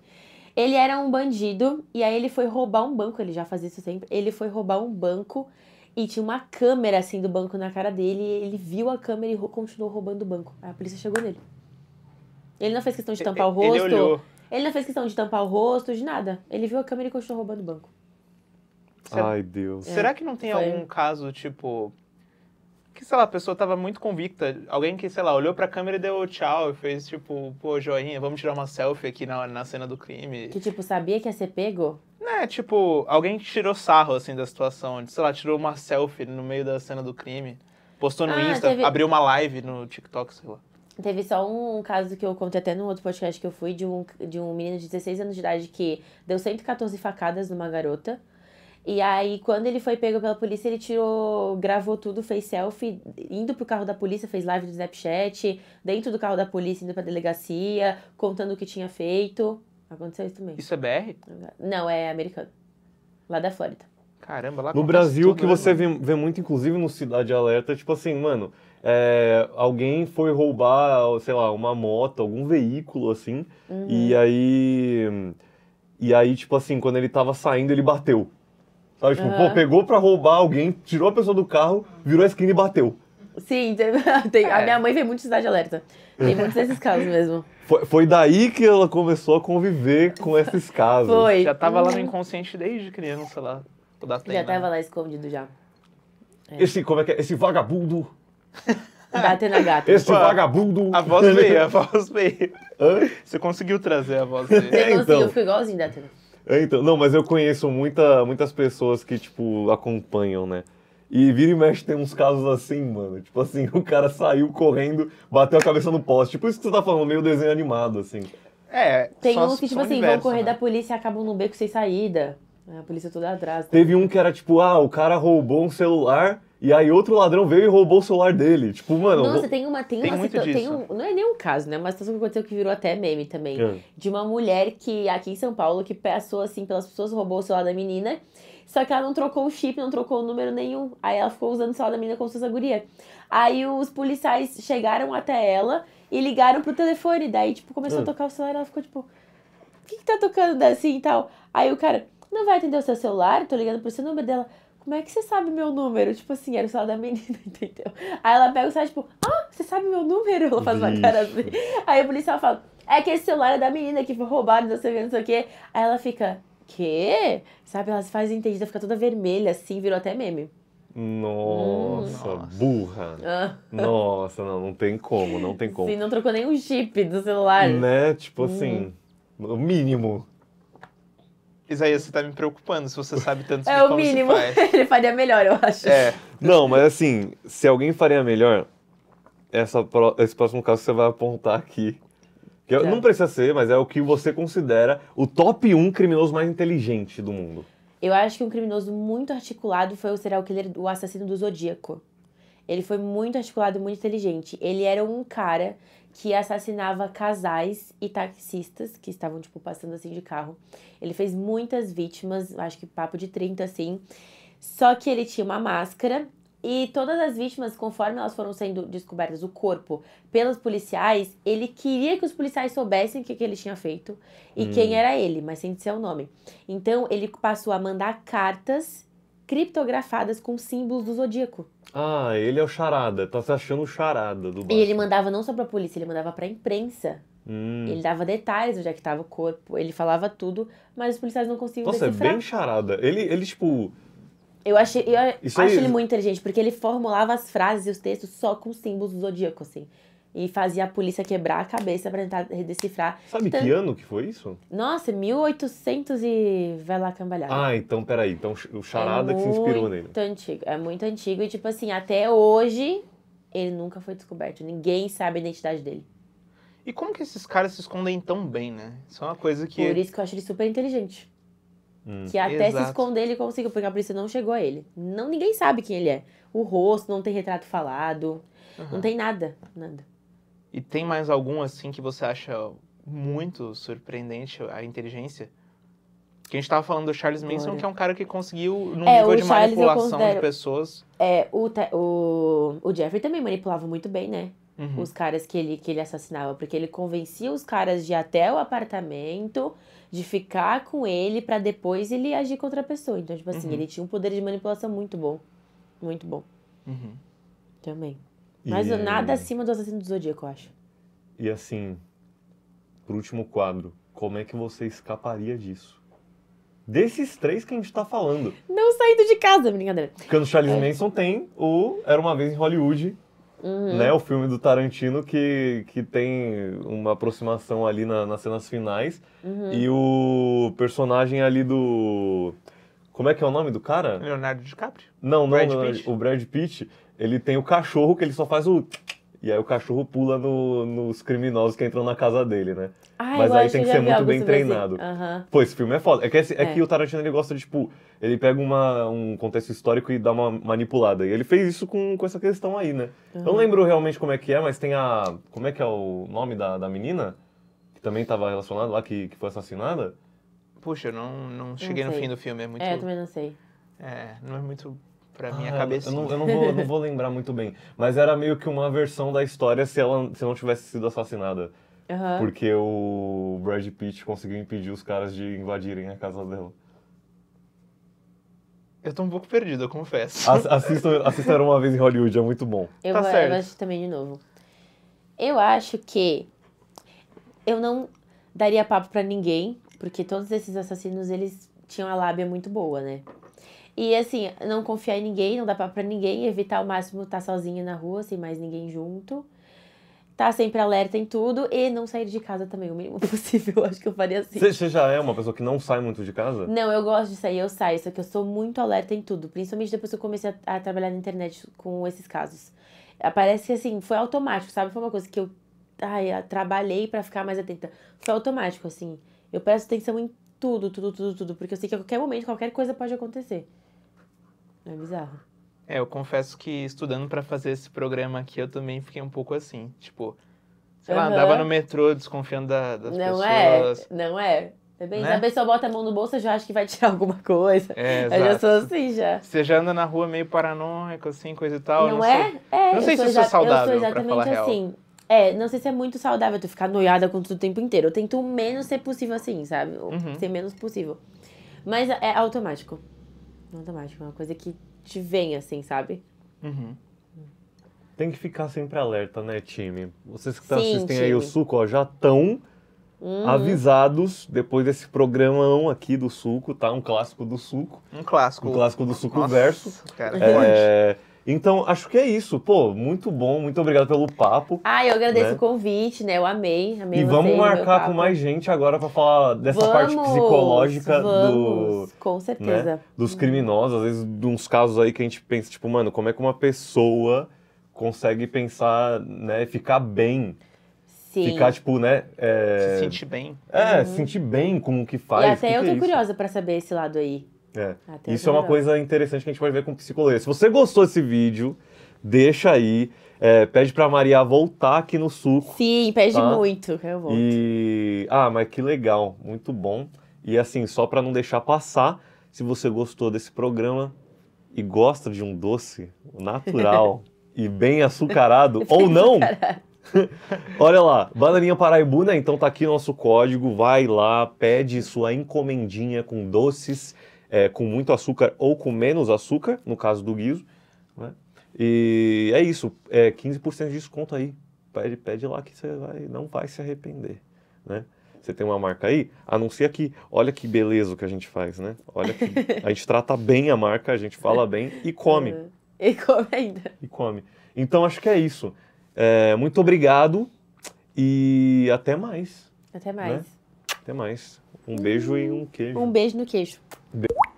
Ele era um bandido, e aí ele foi roubar um banco, ele já fazia isso sempre, ele foi roubar um banco, e tinha uma câmera, assim, do banco na cara dele, e ele viu a câmera e continuou roubando o banco. Aí a polícia chegou nele. Ele não fez questão de tampar ele, o rosto... Ele olhou. Ele não fez questão de tampar o rosto, de nada. Ele viu a câmera e continuou roubando o banco. Será... Ai, Deus. É. Será que não tem Foi. algum caso, tipo. Que, sei lá, a pessoa tava muito convicta. Alguém que, sei lá, olhou pra câmera e deu tchau e fez, tipo, pô, joinha, vamos tirar uma selfie aqui na, na cena do crime. Que, tipo, sabia que ia ser pego? Né, tipo, alguém tirou sarro, assim, da situação. Sei lá, tirou uma selfie no meio da cena do crime. Postou no ah, Insta, teve... abriu uma live no TikTok, sei lá. Teve só um, caso que eu contei até no outro podcast que eu fui, de um, de um menino de 16 anos de idade que deu 114 facadas numa garota. E aí, quando ele foi pego pela polícia, ele tirou, gravou tudo, fez selfie, indo pro carro da polícia, fez live do Snapchat, dentro do carro da polícia, indo pra delegacia, contando o que tinha feito. Aconteceu isso também. Isso é BR? Não, é americano. Lá da Flórida. Caramba, lá No Brasil, o que né, você vê, vê muito, inclusive, no Cidade Alerta, tipo assim, mano, é, alguém foi roubar, sei lá, uma moto, algum veículo, assim, uhum. e aí. E aí, tipo assim, quando ele tava saindo, ele bateu. Sabe, tipo, uhum. pô, pegou pra roubar alguém, tirou a pessoa do carro, virou a esquina e bateu. Sim, tem, tem, a é. minha mãe vê muito Cidade Alerta. Tem muitos desses casos mesmo. Foi, foi daí que ela começou a conviver com esses casos. Foi. Já tava lá no uhum. inconsciente desde criança lá. Toda já tem, tava né? lá escondido já. É. Esse, como é que é? Esse vagabundo na gata. Esse Pô, vagabundo. A voz veio, a voz veio. Hã? Você conseguiu trazer a voz veio. Você é, conseguiu, então. ficou igualzinho da é, Então, não, mas eu conheço muita, muitas pessoas que, tipo, acompanham, né? E vira e mexe tem uns casos assim, mano. Tipo assim, o cara saiu correndo, bateu a cabeça no poste. Tipo isso que você tá falando, meio desenho animado, assim. É, Tem uns que, tipo assim, universo, vão correr né? da polícia e acabam no beco sem saída. A polícia toda atrás. Tá? Teve um que era tipo, ah, o cara roubou um celular e aí outro ladrão veio e roubou o celular dele. Tipo, mano. Nossa, vou... tem uma, tem, tem uma situação. Tem um, não é nem um caso, né? Uma situação que aconteceu que virou até meme também. É. De uma mulher que aqui em São Paulo que passou assim pelas pessoas, roubou o celular da menina. Só que ela não trocou o chip, não trocou o número nenhum. Aí ela ficou usando o celular da menina como sua fosse guria. Aí os policiais chegaram até ela e ligaram pro telefone. Daí, tipo, começou é. a tocar o celular e ela ficou, tipo, o que, que tá tocando assim e tal? Aí o cara, não vai atender o seu celular, tô ligando pro seu número dela como é que você sabe meu número? Tipo assim, era o celular da menina, entendeu? Aí ela pega o celular, tipo, ah, você sabe meu número? Ela faz uma cara assim. Aí o policial fala, é que esse celular é da menina que foi roubado, não sei o que, não sei o que. Aí ela fica, quê? Sabe, ela se faz entendida, fica toda vermelha assim, virou até meme. Nossa, hum. burra. Ah. Nossa, não, não tem como, não tem como. Sim, não trocou nem o chip do celular. Né? Tipo assim, uhum. o mínimo. Isaías, você tá me preocupando se você sabe tanto é sobre É o mínimo. Ele faria melhor, eu acho. É. Não, mas assim, se alguém faria melhor, essa, esse próximo caso você vai apontar aqui. Que é. Não precisa ser, mas é o que você considera o top 1 criminoso mais inteligente do mundo. Eu acho que um criminoso muito articulado foi o serial killer, o assassino do Zodíaco. Ele foi muito articulado e muito inteligente. Ele era um cara que assassinava casais e taxistas que estavam, tipo, passando assim de carro. Ele fez muitas vítimas, acho que papo de 30, assim. Só que ele tinha uma máscara e todas as vítimas, conforme elas foram sendo descobertas, o corpo, pelos policiais, ele queria que os policiais soubessem o que, que ele tinha feito e hum. quem era ele, mas sem dizer o nome. Então, ele passou a mandar cartas criptografadas com símbolos do zodíaco. Ah, ele é o charada, tá se achando o charada do Batman. E ele mandava não só pra polícia, ele mandava pra imprensa. Hum. Ele dava detalhes onde é que tava o corpo, ele falava tudo, mas os policiais não conseguiam Nossa, é decifrar. é bem charada. Ele, ele tipo... Eu, achei, eu acho aí... ele muito inteligente, porque ele formulava as frases e os textos só com símbolos do zodíaco, assim e fazia a polícia quebrar a cabeça para tentar decifrar. Sabe então, que ano que foi isso? Nossa, 1800 e vai lá cambalhar. Ah, então peraí, então o é charada é que se inspirou nele. Muito antigo, é muito antigo e tipo assim, até hoje ele nunca foi descoberto, ninguém sabe a identidade dele. E como que esses caras se escondem tão bem, né? Isso é uma coisa que Por isso que eu acho ele super inteligente. Hum, que até exato. se esconder ele conseguiu, porque a polícia não chegou a ele. Não, ninguém sabe quem ele é. O rosto, não tem retrato falado, uhum. não tem nada, nada. E tem mais algum assim que você acha muito surpreendente a inteligência? Que a gente tava falando do Charles Manson, Olha. que é um cara que conseguiu, num é, nível de Charles manipulação de pessoas. É, o, o, o Jeffrey também manipulava muito bem, né? Uhum. Os caras que ele, que ele assassinava, porque ele convencia os caras de ir até o apartamento, de ficar com ele, para depois ele agir contra a pessoa. Então, tipo assim, uhum. ele tinha um poder de manipulação muito bom. Muito bom. Uhum. Também. Mas e... nada é acima do Assassino do Zodíaco, eu acho. E assim, pro último quadro, como é que você escaparia disso? Desses três que a gente tá falando. Não saindo de casa, brincadeira. Porque no Charles é. Manson tem o Era Uma Vez em Hollywood, uhum. né? O filme do Tarantino que, que tem uma aproximação ali na, nas cenas finais. Uhum. E o personagem ali do... Como é que é o nome do cara? Leonardo DiCaprio. Não, não, Brad não, o Brad Pitt ele tem o cachorro que ele só faz o. E aí o cachorro pula no, nos criminosos que entram na casa dele, né? Ai, ah, Mas aí tem que ser muito bem treinado. Uhum. Pô, esse filme é foda. É que, esse, é. é que o Tarantino ele gosta de, tipo, ele pega uma, um contexto histórico e dá uma manipulada. E ele fez isso com, com essa questão aí, né? Uhum. Eu não lembro realmente como é que é, mas tem a. Como é que é o nome da, da menina? Que também estava relacionada lá, que, que foi assassinada? Puxa, eu não, não cheguei não no fim do filme. É muito. É, eu também não sei. É, não é muito pra ah, minha ah, cabeça. Eu, não, eu não, vou, não, vou, lembrar muito bem. Mas era meio que uma versão da história se ela se não tivesse sido assassinada. Uhum. Porque o Brad Pitt conseguiu impedir os caras de invadirem a casa dela. Eu tô um pouco perdido, eu confesso. As, assistam, assistam uma vez em Hollywood, é muito bom. Eu, tá certo. eu também de novo. Eu acho que eu não daria papo para ninguém, porque todos esses assassinos, eles tinham a lábia muito boa, né? E assim, não confiar em ninguém, não dar papo pra ninguém, evitar ao máximo estar tá sozinha na rua, sem mais ninguém junto. Tá sempre alerta em tudo e não sair de casa também o mínimo possível. Acho que eu faria assim. Você já é uma pessoa que não sai muito de casa? Não, eu gosto de sair, eu saio, só que eu sou muito alerta em tudo, principalmente depois que eu comecei a, a trabalhar na internet com esses casos. Parece que assim, foi automático, sabe? Foi uma coisa que eu, ai, trabalhei para ficar mais atenta. Foi automático, assim. Eu presto atenção em tudo, tudo, tudo, tudo, porque eu sei que a qualquer momento, qualquer coisa pode acontecer. É bizarro. É, eu confesso que estudando para fazer esse programa aqui, eu também fiquei um pouco assim, tipo, sei uhum. lá, andava no metrô desconfiando da, das não é, pessoas. Não é, não é. Se a pessoa bota a mão no bolso, já acha que vai tirar alguma coisa. É, eu exato. já sou assim, já. Você já anda na rua meio paranoico, assim, coisa e tal. Não, não é? Sei, é? Não sei se isso é saudável Eu sou exatamente assim. É, não sei se é muito saudável tu ficar noiada com tudo o tempo inteiro. Eu tento o menos ser possível assim, sabe? Uhum. Ser menos possível. Mas é automático. Não tipo, automático, é uma coisa que te vem assim, sabe? Uhum. Tem que ficar sempre alerta, né, time? Vocês que tá assistindo assistem aí o Suco, ó, já estão uhum. avisados depois desse programão aqui do Suco, tá? Um clássico do Suco. Um clássico. Um clássico do Suco Nossa, Verso. Cara, é, então, acho que é isso. Pô, muito bom, muito obrigado pelo papo. Ah, eu agradeço né? o convite, né? Eu amei, amei. E vamos marcar com mais gente agora para falar dessa vamos, parte psicológica vamos, do. Com né, certeza. Né? Dos criminosos, às vezes, de uns casos aí que a gente pensa, tipo, mano, como é que uma pessoa consegue pensar, né, ficar bem Sim. Ficar, tipo, né? É... Se sentir bem. É, uhum. sentir bem como que faz. E até que eu tô é curiosa para saber esse lado aí. É. Até Isso é uma coisa interessante que a gente pode ver com o Se você gostou desse vídeo, deixa aí. É, pede pra Maria voltar aqui no suco. Sim, pede tá? muito. Eu volto. E. Ah, mas que legal. Muito bom. E assim, só para não deixar passar, se você gostou desse programa e gosta de um doce natural e bem açucarado, ou não. Olha lá, Bananinha Paraibuna, né? então tá aqui nosso código, vai lá, pede sua encomendinha com doces é, com muito açúcar ou com menos açúcar, no caso do guiso. Né? E é isso, é 15% de desconto aí. Pede, pede lá que você vai, não vai se arrepender. Né? Você tem uma marca aí, anuncia aqui. Olha que beleza o que a gente faz, né? Olha que a gente trata bem a marca, a gente fala bem e come. E come ainda. E come. Então acho que é isso. É, muito obrigado e até mais. Até né? mais. Né? Até mais. Um beijo hum, e um hum. queijo. Um beijo no queijo. Big